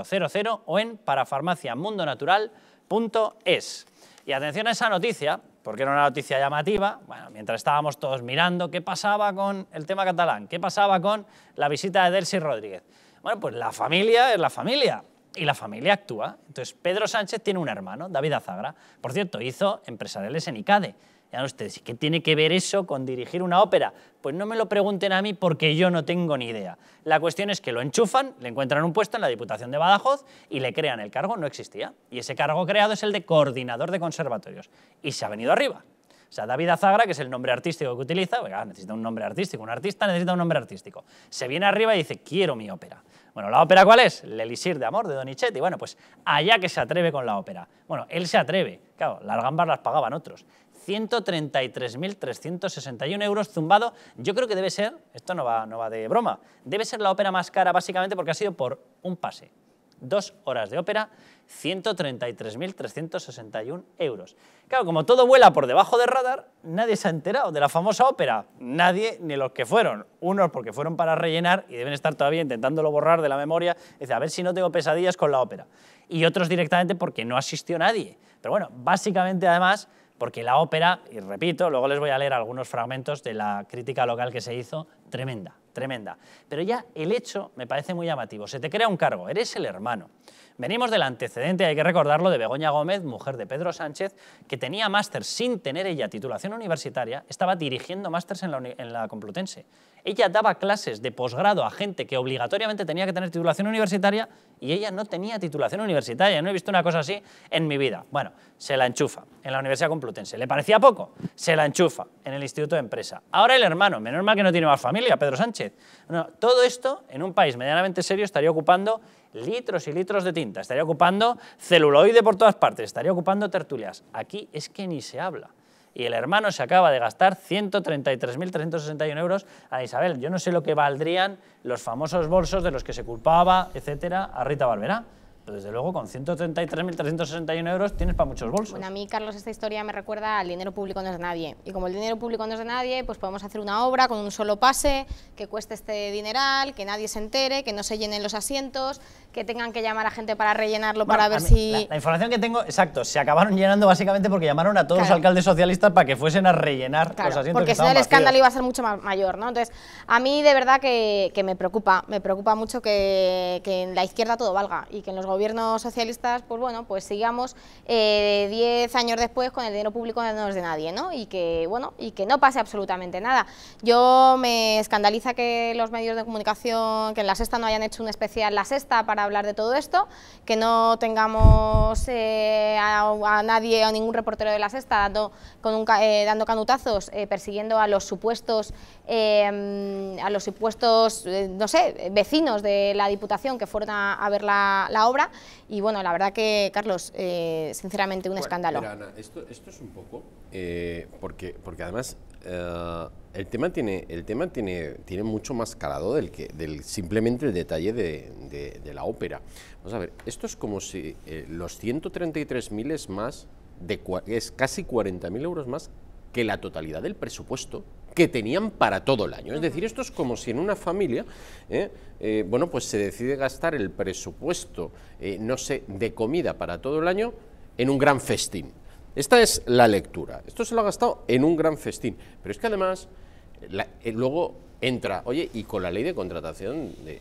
o en parafarmaciamundonatural.es. Y atención a esa noticia, porque era una noticia llamativa, mientras estábamos todos mirando qué pasaba con el tema catalán, qué pasaba con la visita de Delcy Rodríguez. Bueno, pues la familia es la familia, y la familia actúa. Entonces, Pedro Sánchez tiene un hermano, David Azagra. Por cierto, hizo empresariales en ICADE. Ya ustedes, ¿qué tiene que ver eso con dirigir una ópera? Pues no me lo pregunten a mí porque yo no tengo ni idea. La cuestión es que lo enchufan, le encuentran un puesto en la Diputación de Badajoz y le crean el cargo, no existía. Y ese cargo creado es el de coordinador de conservatorios. Y se ha venido arriba. O sea, David Azagra, que es el nombre artístico que utiliza, necesita un nombre artístico, un artista necesita un nombre artístico. Se viene arriba y dice, quiero mi ópera. Bueno, ¿la ópera cuál es? El Elisir de Amor de Donizetti. Bueno, pues allá que se atreve con la ópera. Bueno, él se atreve. Claro, las gambas las pagaban otros. 133.361 euros zumbado. Yo creo que debe ser, esto no va, no va de broma, debe ser la ópera más cara básicamente porque ha sido por un pase. Dos horas de ópera, 133.361 euros. Claro, como todo vuela por debajo del radar, nadie se ha enterado de la famosa ópera. Nadie, ni los que fueron. Unos porque fueron para rellenar y deben estar todavía intentándolo borrar de la memoria, dice, a ver si no tengo pesadillas con la ópera. Y otros directamente porque no asistió nadie. Pero bueno, básicamente además porque la ópera, y repito, luego les voy a leer algunos fragmentos de la crítica local que se hizo, tremenda, tremenda. Pero ya el hecho me parece muy llamativo. Se te crea un cargo, eres el hermano. Venimos del antecedente, hay que recordarlo, de Begoña Gómez, mujer de Pedro Sánchez, que tenía máster sin tener ella titulación universitaria, estaba dirigiendo másters en la, Complutense. Ella daba clases de posgrado a gente que obligatoriamente tenía que tener titulación universitaria y ella no tenía titulación universitaria. No he visto una cosa así en mi vida. Bueno, se la enchufa en la Universidad Complutense. ¿Le parecía poco? Se la enchufa en el Instituto de Empresa. Ahora el hermano, menos mal que no tiene más familia, Pedro Sánchez. todo esto en un país medianamente serio estaría ocupando litros y litros de tinta, estaría ocupando celuloide por todas partes, estaría ocupando tertulias. Aquí es que ni se habla. Y el hermano se acaba de gastar 133.361 euros a Isabel. Yo no sé lo que valdrían los famosos bolsos de los que se culpaba, etcétera, a Rita Barberá. Pero desde luego con 133.361 euros tienes para muchos bolsos. Bueno, a mí, Carlos, esta historia me recuerda al dinero público no es de nadie. Y como el dinero público no es de nadie, pues podemos hacer una obra con un solo pase, que cueste este dineral, que nadie se entere, que no se llenen los asientos, que tengan que llamar a gente para rellenarlo para ver si... La, información que tengo, exacto, se acabaron llenando básicamente porque llamaron a todos los alcaldes socialistas para que fuesen a rellenar los asientos porque si no el escándalo iba a ser mucho mayor, ¿no? Entonces, a mí de verdad que, me preocupa, me preocupa mucho que, que en la izquierda todo valga y que en los gobiernos gobiernos socialistas, pues bueno, pues sigamos 10 eh, años después con el dinero público no manos de nadie, ¿no? Y que, bueno, y que no pase absolutamente nada. Yo me escandaliza que los medios de comunicación, que en La Sexta no hayan hecho un especial La Sexta para hablar de todo esto, que no tengamos eh, a, nadie, o ningún reportero de La Sexta dando, con un, eh, dando canutazos, persiguiendo a los supuestos, em, a los supuestos, no sé, vecinos de la Diputación que fueron a, ver la obra, y bueno, la verdad que, Carlos, eh, sinceramente un escándalo. Ana, esto, es un poco, eh, porque, porque además eh, el tema, tiene, el tema tiene, tiene mucho más calado del que del simplemente el detalle de, la ópera. Vamos a ver, esto es como si los 133.000 es más, de, es casi 40.000 euros más que la totalidad del presupuesto que tenían para todo el año. Es decir, esto es como si en una familia, ¿eh? Eh, bueno, pues se decide gastar el presupuesto, eh, no sé, de comida para todo el año en un gran festín. Esta es la lectura. Esto se lo ha gastado en un gran festín. Pero es que además, luego entra, oye, y con la ley de contratación, de,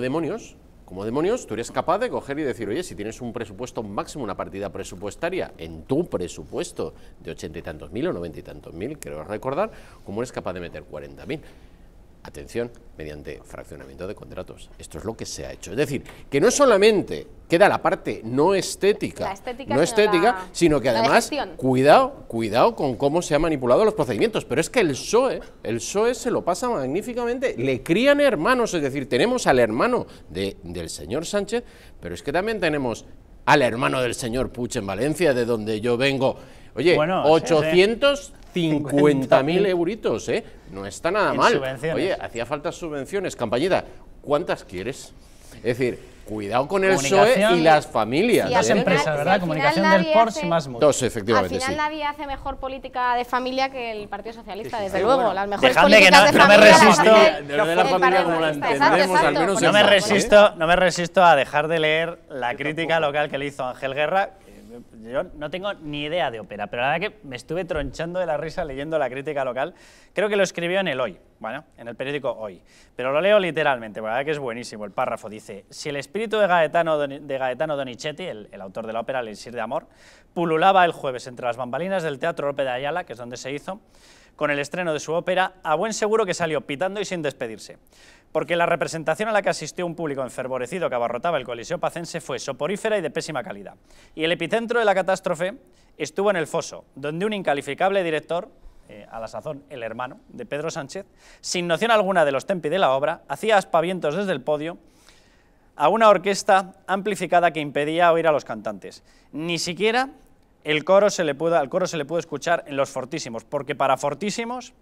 demonios como demonios tú eres capaz de coger y decir, oye, si tienes un presupuesto máximo, una partida presupuestaria en tu presupuesto de ochenta y tantos mil o noventa y tantos mil, creo recordar, ¿cómo eres capaz de meter cuarenta mil? atención, mediante fraccionamiento de contratos. Esto es lo que se ha hecho. Es decir, que no solamente queda la parte no estética, no sino estética, sino que además, cuidado, cuidado con cómo se han manipulado los procedimientos. Pero es que el PSOE, el PSOE se lo pasa magníficamente, le crían hermanos, es decir, tenemos al hermano del señor Sánchez, pero es que también tenemos al hermano del señor Puig en Valencia, de donde yo vengo. Oye, 800... 50.000 euritos, ¿eh? No está nada mal. Oye, hacía falta subvenciones. Campañita, ¿cuántas quieres? Es decir, cuidado con el PSOE y las familias. ¿eh? las empresas, ¿verdad? Comunicación del POR más mucho. Dos, efectivamente. Al final nadie hace mejor política de familia que el Partido Socialista, desde luego. las mejores de familia. Me no me resisto, no me resisto a dejar de leer la crítica local que le hizo Ángel Guerra, eh, yo no tengo ni idea de ópera, pero la verdad que me estuve tronchando de la risa leyendo la crítica local. Creo que lo escribió en el Hoy, bueno, en el periódico Hoy. Pero lo leo literalmente, la verdad que es buenísimo. El párrafo dice, si el espíritu de Gaetano, de Gaetano Donizetti, el, autor de la ópera El insir de Amor, pululaba el jueves entre las bambalinas del Teatro López de Ayala, que es donde se hizo, con el estreno de su ópera, a buen seguro que salió pitando y sin despedirse. Porque la representación a la que asistió un público enfervorecido que abarrotaba el Coliseo Pacense fue soporífera y de pésima calidad. Y el epicentro de la catástrofe estuvo en el foso, donde un incalificable director, eh, a la sazón el hermano de Pedro Sánchez, sin noción alguna de los tempi de la obra, hacía aspavientos desde el podio a una orquesta amplificada que impedía oír a los cantantes. Ni siquiera el coro se le puede, coro se le escuchar en los fortísimos, porque para fortísimos,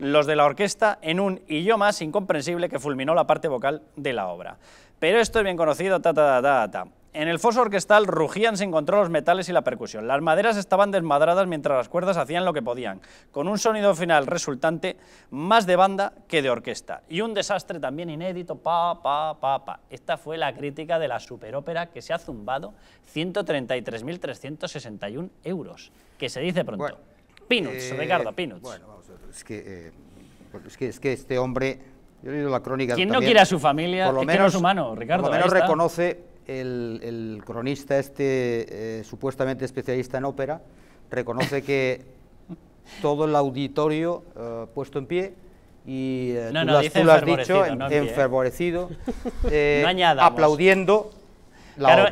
los de la orquesta en un y yo más incomprensible que fulminó la parte vocal de la obra. Pero esto es bien conocido, ta, ta, ta, ta, ta. En el foso orquestal rugían sin control los metales y la percusión. Las maderas estaban desmadradas mientras las cuerdas hacían lo que podían, con un sonido final resultante más de banda que de orquesta. Y un desastre también inédito, pa, pa, pa, pa. Esta fue la crítica de la superópera que se ha zumbado 133.361 euros, que se dice pronto. Bueno, eh, Ricardo, peanuts. Bueno, vamos a ver. Eh, es que, este hombre... Yo he leído la crónica. ¿Quién no quiere a su familia? lo menos, humano, Ricardo. Por lo menos reconoce el, cronista este, eh, supuestamente especialista en ópera, reconoce que todo el auditorio eh, puesto en pie y eh, tú, lo has dicho, enfervorecido, aplaudiendo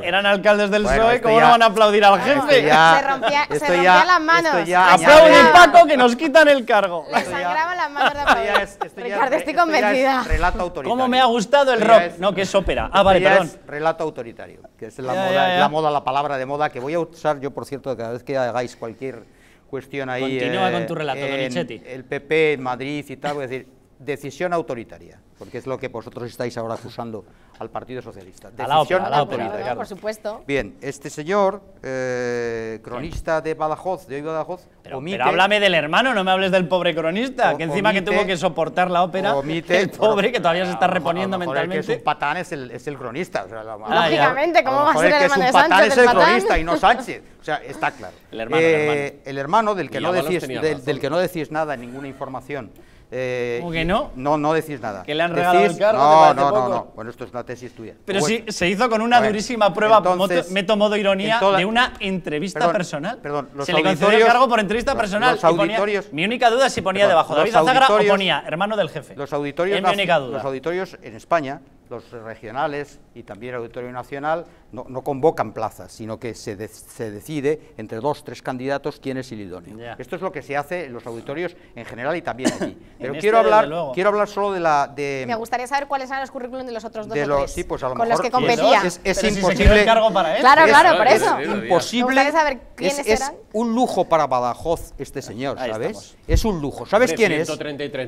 eran alcaldes del PSOE, ¿cómo no van a aplaudir al jefe? se rompía, las manos. Aplauden Paco que nos quitan el cargo. Le sangraban las manos de aplaudir. Ricardo, estoy convencida. relato autoritario. ¿Cómo me ha gustado el rock? no, que es ópera. Ah, vale, perdón. relato autoritario, que es la, moda, la moda, la palabra de moda, que voy a usar yo, por cierto, cada vez que hagáis cualquier cuestión ahí. Continúa con eh, tu relato, Donizetti. El PP en Madrid y tal, voy a decir, decisión autoritaria, porque es lo que vosotros estáis ahora acusando al Partido Socialista. Decisión autoritaria. por supuesto. Bien, este señor, eh, cronista de Badajoz, de hoy Badajoz, pero, omite, háblame del hermano, no me hables del pobre cronista, que encima que tuvo que soportar la ópera, el pobre que todavía se está reponiendo mentalmente. patán es el, cronista. Ah, Lógicamente, ¿cómo va a ser el, hermano de Sánchez? El patán es el cronista y no Sánchez. O sea, está claro. El hermano, eh, hermano. del, que no decís, del, que no decís nada ninguna información eh, que no? No, no decís nada. Que le han regalado el cargo. No, no, no, Bueno, esto es una tesis tuya. Pero sí, se hizo con una durísima prueba, me meto modo ironía, de una entrevista personal. Perdón, los se le concedió el cargo por entrevista personal. Los auditorios, mi única duda es si ponía debajo David Azagra o ponía hermano del jefe. Los auditorios, mi única duda. los auditorios en España, los regionales y también el auditorio nacional, no, convocan plazas, sino que se, se, decide entre dos, tres candidatos quién es el idóneo. Esto es lo que se hace en los auditorios en general y también aquí. Pero este, quiero, hablar, quiero hablar solo de la... De, Me gustaría saber cuáles eran los currículums de los otros dos de los, sí, pues a lo con los que competía. Es, imposible... Si cargo para él. Claro, claro, por eso. Es imposible... saber quiénes es, eran. es, un lujo para Badajoz este señor, ¿sabes? Es un lujo. ¿Sabes quién es?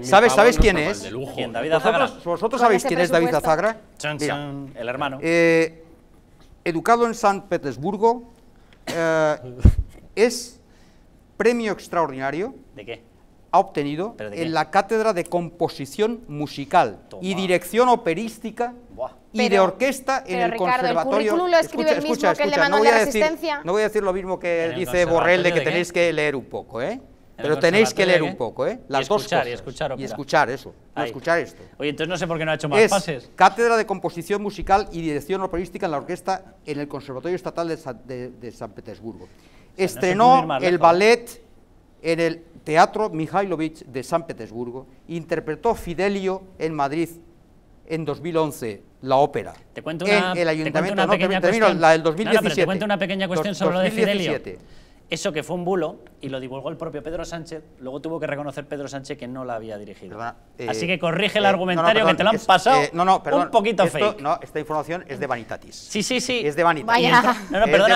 ¿Sabes, ¿Sabes quién es? ¿Quién? David Azagra. ¿Vosotros sabéis quién es David Azagra? el hermano. Eh educado en San Petersburgo, eh, es premio extraordinario. ¿De qué? Ha obtenido en la cátedra de composición musical y dirección operística y de orquesta en el conservatorio. El que de no voy a Decir, lo mismo que dice Borrell de que tenéis que leer un poco, ¿eh? Pero tenéis que leer un poco, ¿eh? Las dos cosas. Y escuchar, y escuchar eso. No escuchar esto. Oye, entonces no sé por qué no ha hecho más es Cátedra de Composición Musical y Dirección Operística en la Orquesta en el Conservatorio Estatal de San, Petersburgo. Estrenó el ballet en el Teatro Mikhailovich de San Petersburgo. Interpretó Fidelio en Madrid en 2011 la ópera. Te cuento una, te cuento una la del 2017. te cuento una pequeña cuestión sobre lo de Fidelio. Eso que fue un bulo, y lo divulgó el propio Pedro Sánchez, luego tuvo que reconocer Pedro Sánchez que no la había dirigido. Eh, Así que corrige el eh, argumentario que te lo han pasado eh, No, no, perdón, un poquito fake. No, esta información es de Vanitatis. Sí, sí, sí. Es de Vanitatis. Vaya. No, no, perdón.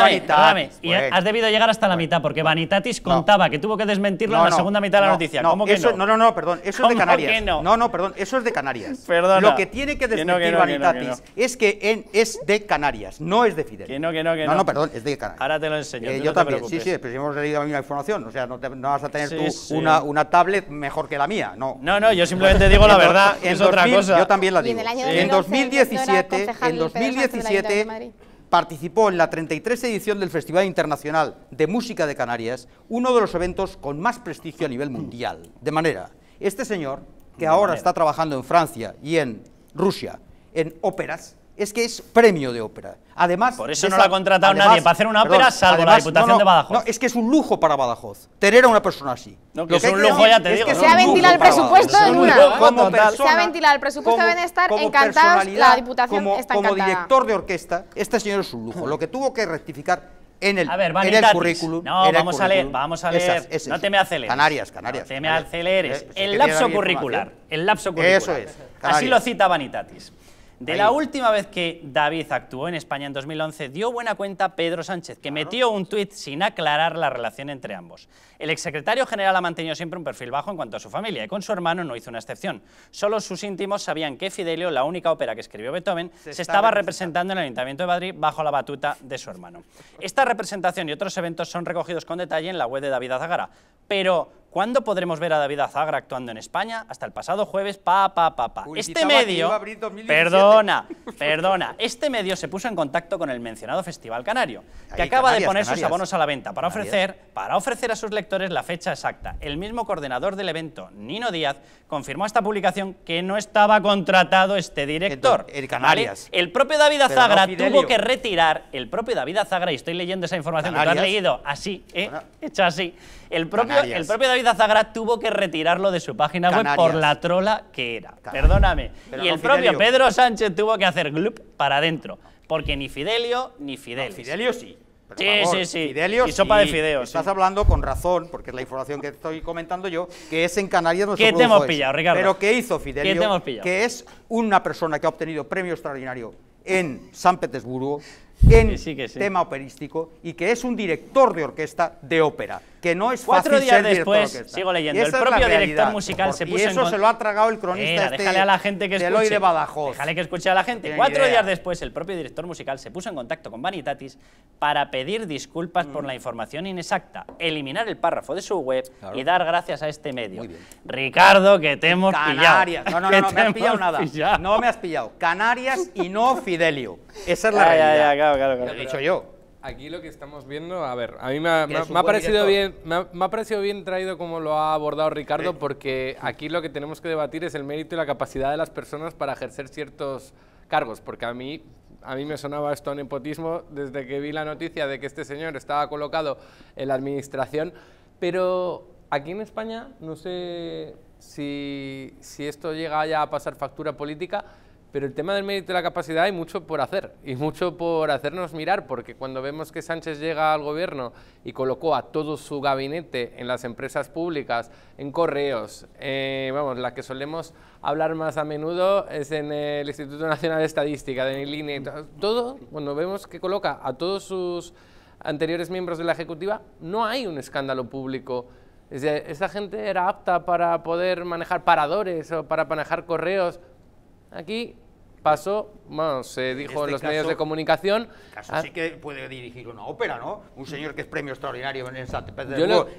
Y pues. has debido llegar hasta la pues. mitad, porque Vanitatis contaba que tuvo que desmentirlo en la segunda mitad de la noticia. que eso, no? No, no, perdón, eso es de Canarias. no? no, perdón, eso es de Canarias. Lo que tiene que desmentir Vanitatis es que es de Canarias, no es de Fidel. Que no, que no, que no. No, no, perdón, es de Canarias. Ahora te lo enseño. yo también, sí, sí, pero hemos leído la misma información o sea, no, vas a tener tú Una, tablet mejor que la mía, no. No, no, yo simplemente digo la verdad, es otra cosa. Yo también la digo. En, 2017, en 2017 participó en la 33 edición del Festival Internacional de Música de Canarias, uno de los eventos con más prestigio a nivel mundial. De manera, este señor, que ahora está trabajando en Francia y en Rusia, en óperas, es que es premio de ópera. Además, por eso no la ha contratado nadie para hacer una ópera, salvo la Diputación de Badajoz. No, es que es un lujo para Badajoz tener a una persona así. es, que un lujo, ya te es Que se, ha ventilado el presupuesto en una. se ha ventilado el presupuesto de bienestar, encantados, la Diputación como, está encantada. Como director de orquesta, este señor es un lujo. Lo que tuvo que rectificar en el, en el currículum. No, vamos, A leer, vamos a leer, no te me aceleres. Canarias, Canarias. No te me aceleres. Eh, pues el lapso curricular. El lapso curricular. Eso es. Así lo cita Vanitatis. De la última vez que David actuó en España en 2011, dio buena cuenta Pedro Sánchez, que metió un tuit sin aclarar la relación entre ambos. El exsecretario general ha mantenido siempre un perfil bajo en cuanto a su familia, y con su hermano no hizo una excepción. Solo sus íntimos sabían que Fidelio, la única ópera que escribió Beethoven, se, estaba representando en el Ayuntamiento de Madrid bajo la batuta de su hermano. Esta representación y otros eventos son recogidos con detalle en la web de David Azagara, pero ¿Cuándo podremos ver a David Azagra actuando en España? Hasta el pasado jueves, pa, pa, pa, pa. este medio... Perdona, perdona. Este medio se puso en contacto con el mencionado Festival Canario, que acaba de poner sus abonos a la venta para ofrecer, para ofrecer a sus lectores la fecha exacta. El mismo coordinador del evento, Nino Díaz, confirmó a esta publicación que no estaba contratado este director. El, Canarias. El propio David Azagra tuvo que retirar, el propio David Azagra, y estoy leyendo esa información que has leído así, ¿eh? hecha así, el propio, David Azagra tuvo que retirarlo de su página web por la trola que era. Perdóname. y el propio Pedro Sánchez tuvo que hacer glup para adentro. Porque ni Fidelio ni Fidelis. Fidelio sí. Sí, sí, sí, Fidelio, y sopa de fideos. Estás hablando con razón, porque es la información que estoy comentando yo, que es en Canarias donde ¿Qué te hemos pillado, Ricardo? Pero ¿qué hizo Fidelio? Que es una persona que ha obtenido premio extraordinario en San Petersburgo, en tema operístico, y que es un director de orquesta de ópera que no es Cuatro fácil días después, sigo leyendo, el propio director musical se puso Y eso se lo ha tragado el cronista este déjale a la gente que escuche. de Badajoz. Déjale que escuche a la gente. Cuatro días después, el propio director musical se puso en contacto con Vanitatis para pedir disculpas por mm. la información inexacta, eliminar el párrafo de su web y dar gracias a este medio. Ricardo, que te hemos pillado. No, no, no, no me has pillado nada. No me has pillado. Canarias y no Fidelio. Esa es la realidad. Ya, ya, claro, claro, lo he dicho yo aquí lo que estamos viendo, a ver, a mí me ha, parecido, bien, me ha, parecido bien traído como lo ha abordado Ricardo, porque aquí lo que tenemos que debatir es el mérito y la capacidad de las personas para ejercer ciertos cargos, porque a mí, a mí me sonaba esto a nepotismo desde que vi la noticia de que este señor estaba colocado en la administración, pero aquí en España, no sé si, si esto llega ya a pasar factura política, pero el tema del mérito y la capacidad hay mucho por hacer y mucho por hacernos mirar, porque cuando vemos que Sánchez llega al gobierno y colocó a todo su gabinete en las empresas públicas, en correos, eh, vamos, la que solemos hablar más a menudo es en el Instituto Nacional de Estadística, de INE, todo, cuando vemos que coloca a todos sus anteriores miembros de la Ejecutiva, no hay un escándalo público esa gente era apta para poder manejar paradores o para manejar correos. Aquí Paso bueno, se dijo en este los medios de comunicación. Este caso sí que puede dirigir una ópera, ¿no? Un señor que es premio extraordinario en el SAT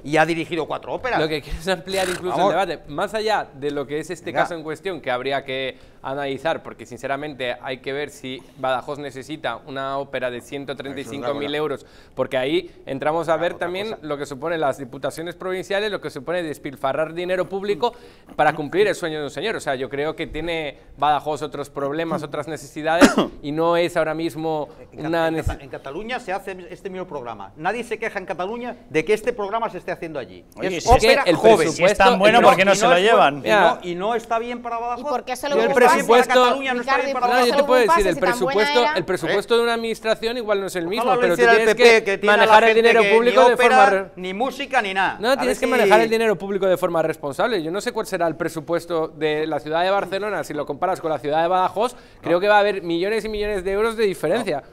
y ha dirigido cuatro óperas. Lo que quieres ampliar incluso el debate, más allá de lo que es este caso en cuestión, que habría que analizar, porque sinceramente hay que ver si Badajoz necesita una ópera de 135.000 euros, porque ahí entramos a ver también lo que supone las diputaciones provinciales, lo que supone despilfarrar dinero público para cumplir el sueño de un señor. O sea, yo creo que tiene Badajoz otros problemas, otras necesidades, y no es ahora mismo una... En, en Cataluña se hace este mismo programa. Nadie se queja en Cataluña de que este programa se esté haciendo allí. Oye, es si es el joven. es tan bueno, porque ¿por qué no, se lo llevan? y, no, está bien para Badajoz. ¿Y por qué se lo decir, el presupuesto, el eh. presupuesto de una administración igual no es el mismo, pero tienes que, manejar el dinero público de forma... Ni música ni nada. No, tienes que manejar el dinero público de forma responsable. Yo no sé cuál será el presupuesto de la ciudad de Barcelona, si lo comparas con la ciudad de Badajoz, creo que va a haber millones y millones de euros de diferencia.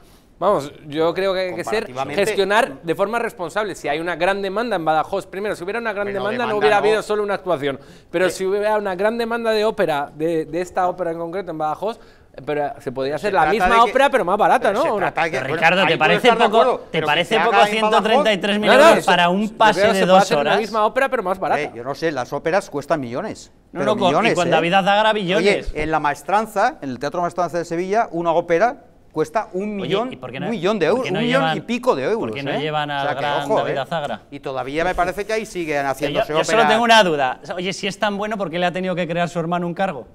Vamos, yo creo que hay que ser gestionar mm. de forma responsable. Si hay una gran demanda en Badajoz, primero, si hubiera una gran demanda, no hubiera habido solo una actuación. Pero eh. si hubiera una gran demanda de ópera, de, esta ópera en concreto en Badajoz, eh, pero se podría hacer la misma ópera, pero más barata, ¿no? Ricardo, ¿te parece poco, te parece poco 133 millones para un pase de dos horas? La misma ópera, pero más barata. yo no sé, las óperas cuestan millones. No, y cuando ¿eh? David Azagra, billones. en la maestranza, en el Teatro Maestranza de Sevilla, una ópera cuesta un millón, ¿y millón de euros, millón y pico de euros. ¿Por qué no ¿eh? llevan a la gran David ¿eh? Y todavía me parece que ahí siguen haciéndose Yo, yo solo tengo una duda. Oye, si es tan bueno, ¿por qué le ha tenido que crear su hermano un cargo?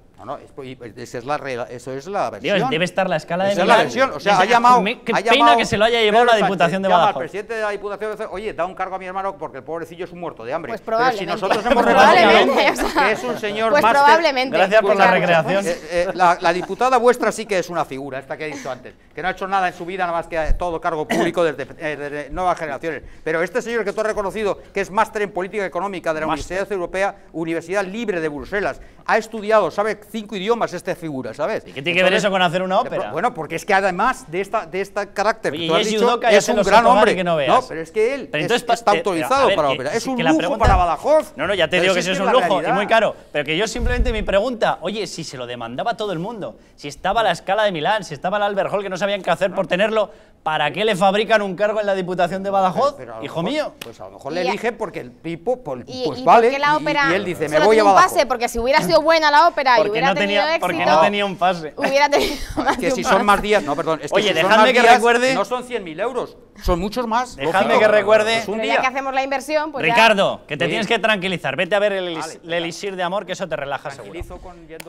Pues, esa es la, eso es la versión. Dios, debe estar la escala de la versión. O ha llamado. pena que se lo haya llevado la Diputación de Badajoz. al presidente de la Diputación de oye, da un cargo a mi hermano porque el pobrecillo es un muerto de hambre. Pues probablemente. si nosotros pues es un señor pues probablemente. Gracias por la recreación. Eh, eh, la, diputada vuestra sí que es una figura, esta que he dicho antes, que no ha hecho nada en su vida, nada más que todo cargo público desde, eh, nuevas generaciones. Pero este señor que tú has reconocido, que es máster en política económica de la Universidad Europea, Universidad Libre de Bruselas, ha estudiado, sabe cinco idiomas esta figura, ¿sabes? ¿Y qué tiene que ver eso con hacer una ópera? Eh, bueno, porque es que además de esta de este carácter has dicho, es un gran hombre. Que no, no, pero es que él está autorizado para ópera. es un lujo para Badajoz. No, no, ya te digo que eso es un lujo y muy caro. Pero que yo simplemente mi pregunta, oye, si se lo demandaba todo el mundo, si estaba la escala de Milán, si estaba el Albert que no sabían qué hacer por tenerlo, ¿para qué le fabrican un cargo en la Diputación de Badajoz, hijo mío? Pues a lo mejor le elige porque el pipo, pues, pues vale, y, él dice, me voy a Badajoz. Porque si hubiera sido buena la ópera y hubiera tenía, Porque no tenía un pase. Hubiera tenido es que si son más días, no, perdón. Oye, dejadme que recuerde. No son 100.000 euros, son muchos más. Dejadme que recuerde. Es pues un día. que hacemos la inversión, pues Ricardo, que te tienes que tranquilizar. Vete a ver el, elisir de amor, que eso te relaja seguro.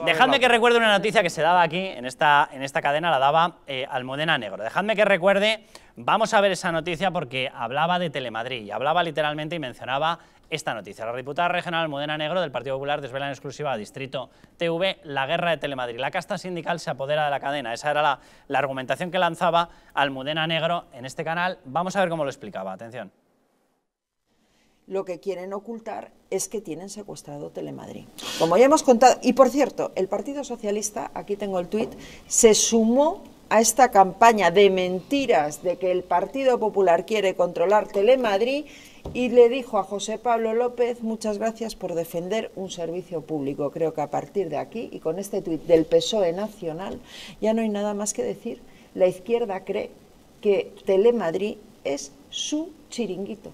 dejadme que recuerde una noticia que se daba aquí, en esta, en esta cadena la daba eh, Almudena Negro. Dejadme que recuerde Vamos a ver esa noticia porque hablaba de Telemadrid, y hablaba literalmente y mencionaba esta noticia. La diputada regional Modena Negro del Partido Popular desvela en exclusiva a Distrito TV la guerra de Telemadrid. La casta sindical se apodera de la cadena. Esa era la, la argumentación que lanzaba Almudena Negro en este canal. Vamos a ver cómo lo explicaba. Atención. Lo que quieren ocultar es que tienen secuestrado Telemadrid. Como ya hemos contado, y por cierto, el Partido Socialista, aquí tengo el tuit, se sumó a esta campaña de mentiras de que el Partido Popular quiere controlar Telemadrid y le dijo a José Pablo López, muchas gracias por defender un servicio público. Creo que a partir de aquí y con este tuit del PSOE Nacional ya no hay nada más que decir. La izquierda cree que Telemadrid es su chiringuito.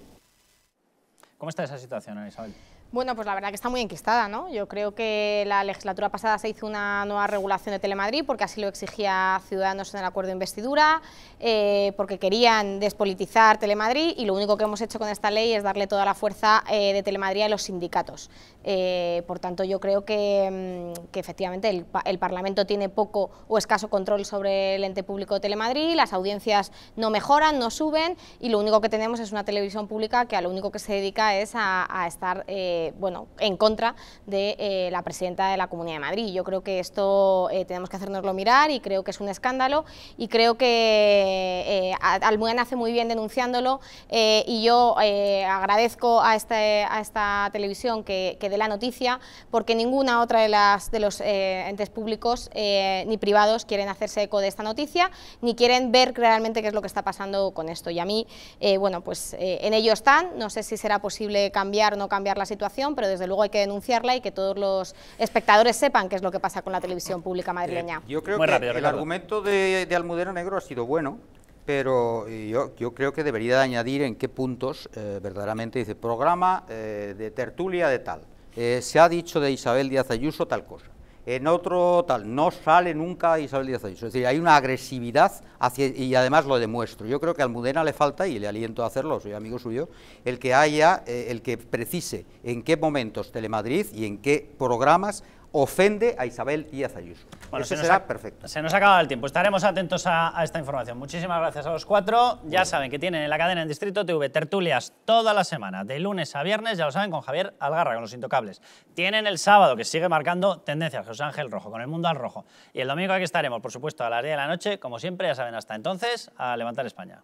¿Cómo está esa situación, Ana Isabel? Bueno, pues la verdad que está muy enquistada, ¿no? Yo creo que la legislatura pasada se hizo una nueva regulación de Telemadrid porque así lo exigía Ciudadanos en el acuerdo de investidura, eh, porque querían despolitizar Telemadrid y lo único que hemos hecho con esta ley es darle toda la fuerza eh, de Telemadrid a los sindicatos. Eh, por tanto, yo creo que, mm, efectivamente el, Parlamento tiene poco o escaso control sobre el ente público de Telemadrid, las audiencias no mejoran, no suben y lo único que tenemos es una televisión pública que a lo único que se dedica es a, estar eh, bueno, en contra de eh, la presidenta de la Comunidad de Madrid. Yo creo que esto tenemos que hacernoslo mirar y creo que es un escándalo y creo que Almudena hace muy bien denunciándolo y yo agradezco este, a, esta televisión que, que de la noticia, porque ninguna otra de, las, de los eh, entes públicos eh, ni privados quieren hacerse eco de esta noticia, ni quieren ver realmente qué es lo que está pasando con esto. Y a mí, eh, bueno, pues en ello están, no sé si será posible cambiar o no cambiar la situación, pero desde luego hay que denunciarla y que todos los espectadores sepan qué es lo que pasa con la televisión pública madrileña. yo creo que el argumento de, de Almudena Negro ha sido bueno, pero yo, creo que debería añadir en qué puntos verdaderamente dice programa de tertulia de tal. Eh, se ha dicho de Isabel Díaz Ayuso tal cosa, en otro tal, no sale nunca Isabel Díaz Ayuso. Es decir, hay una agresividad hacia, y además lo demuestro. Yo creo que a Almudena le falta, y le aliento a hacerlo, soy amigo suyo, el que haya, eh, el que precise en qué momentos Telemadrid y en qué programas ofende a Isabel y Ayuso. Bueno, se será perfecto. Se nos acaba el tiempo. Estaremos atentos a, esta información. Muchísimas gracias a los cuatro. Ya saben que tienen en la cadena en Distrito TV tertulias toda la semana, de lunes a viernes, ya lo saben, con Javier Algarra, con Los Intocables. Tienen el sábado, que sigue marcando tendencias, José Ángel Rojo, con El Mundo al Rojo. Y el domingo aquí estaremos, por supuesto, a las 10 de la noche, como siempre, ya saben, hasta entonces, a levantar España.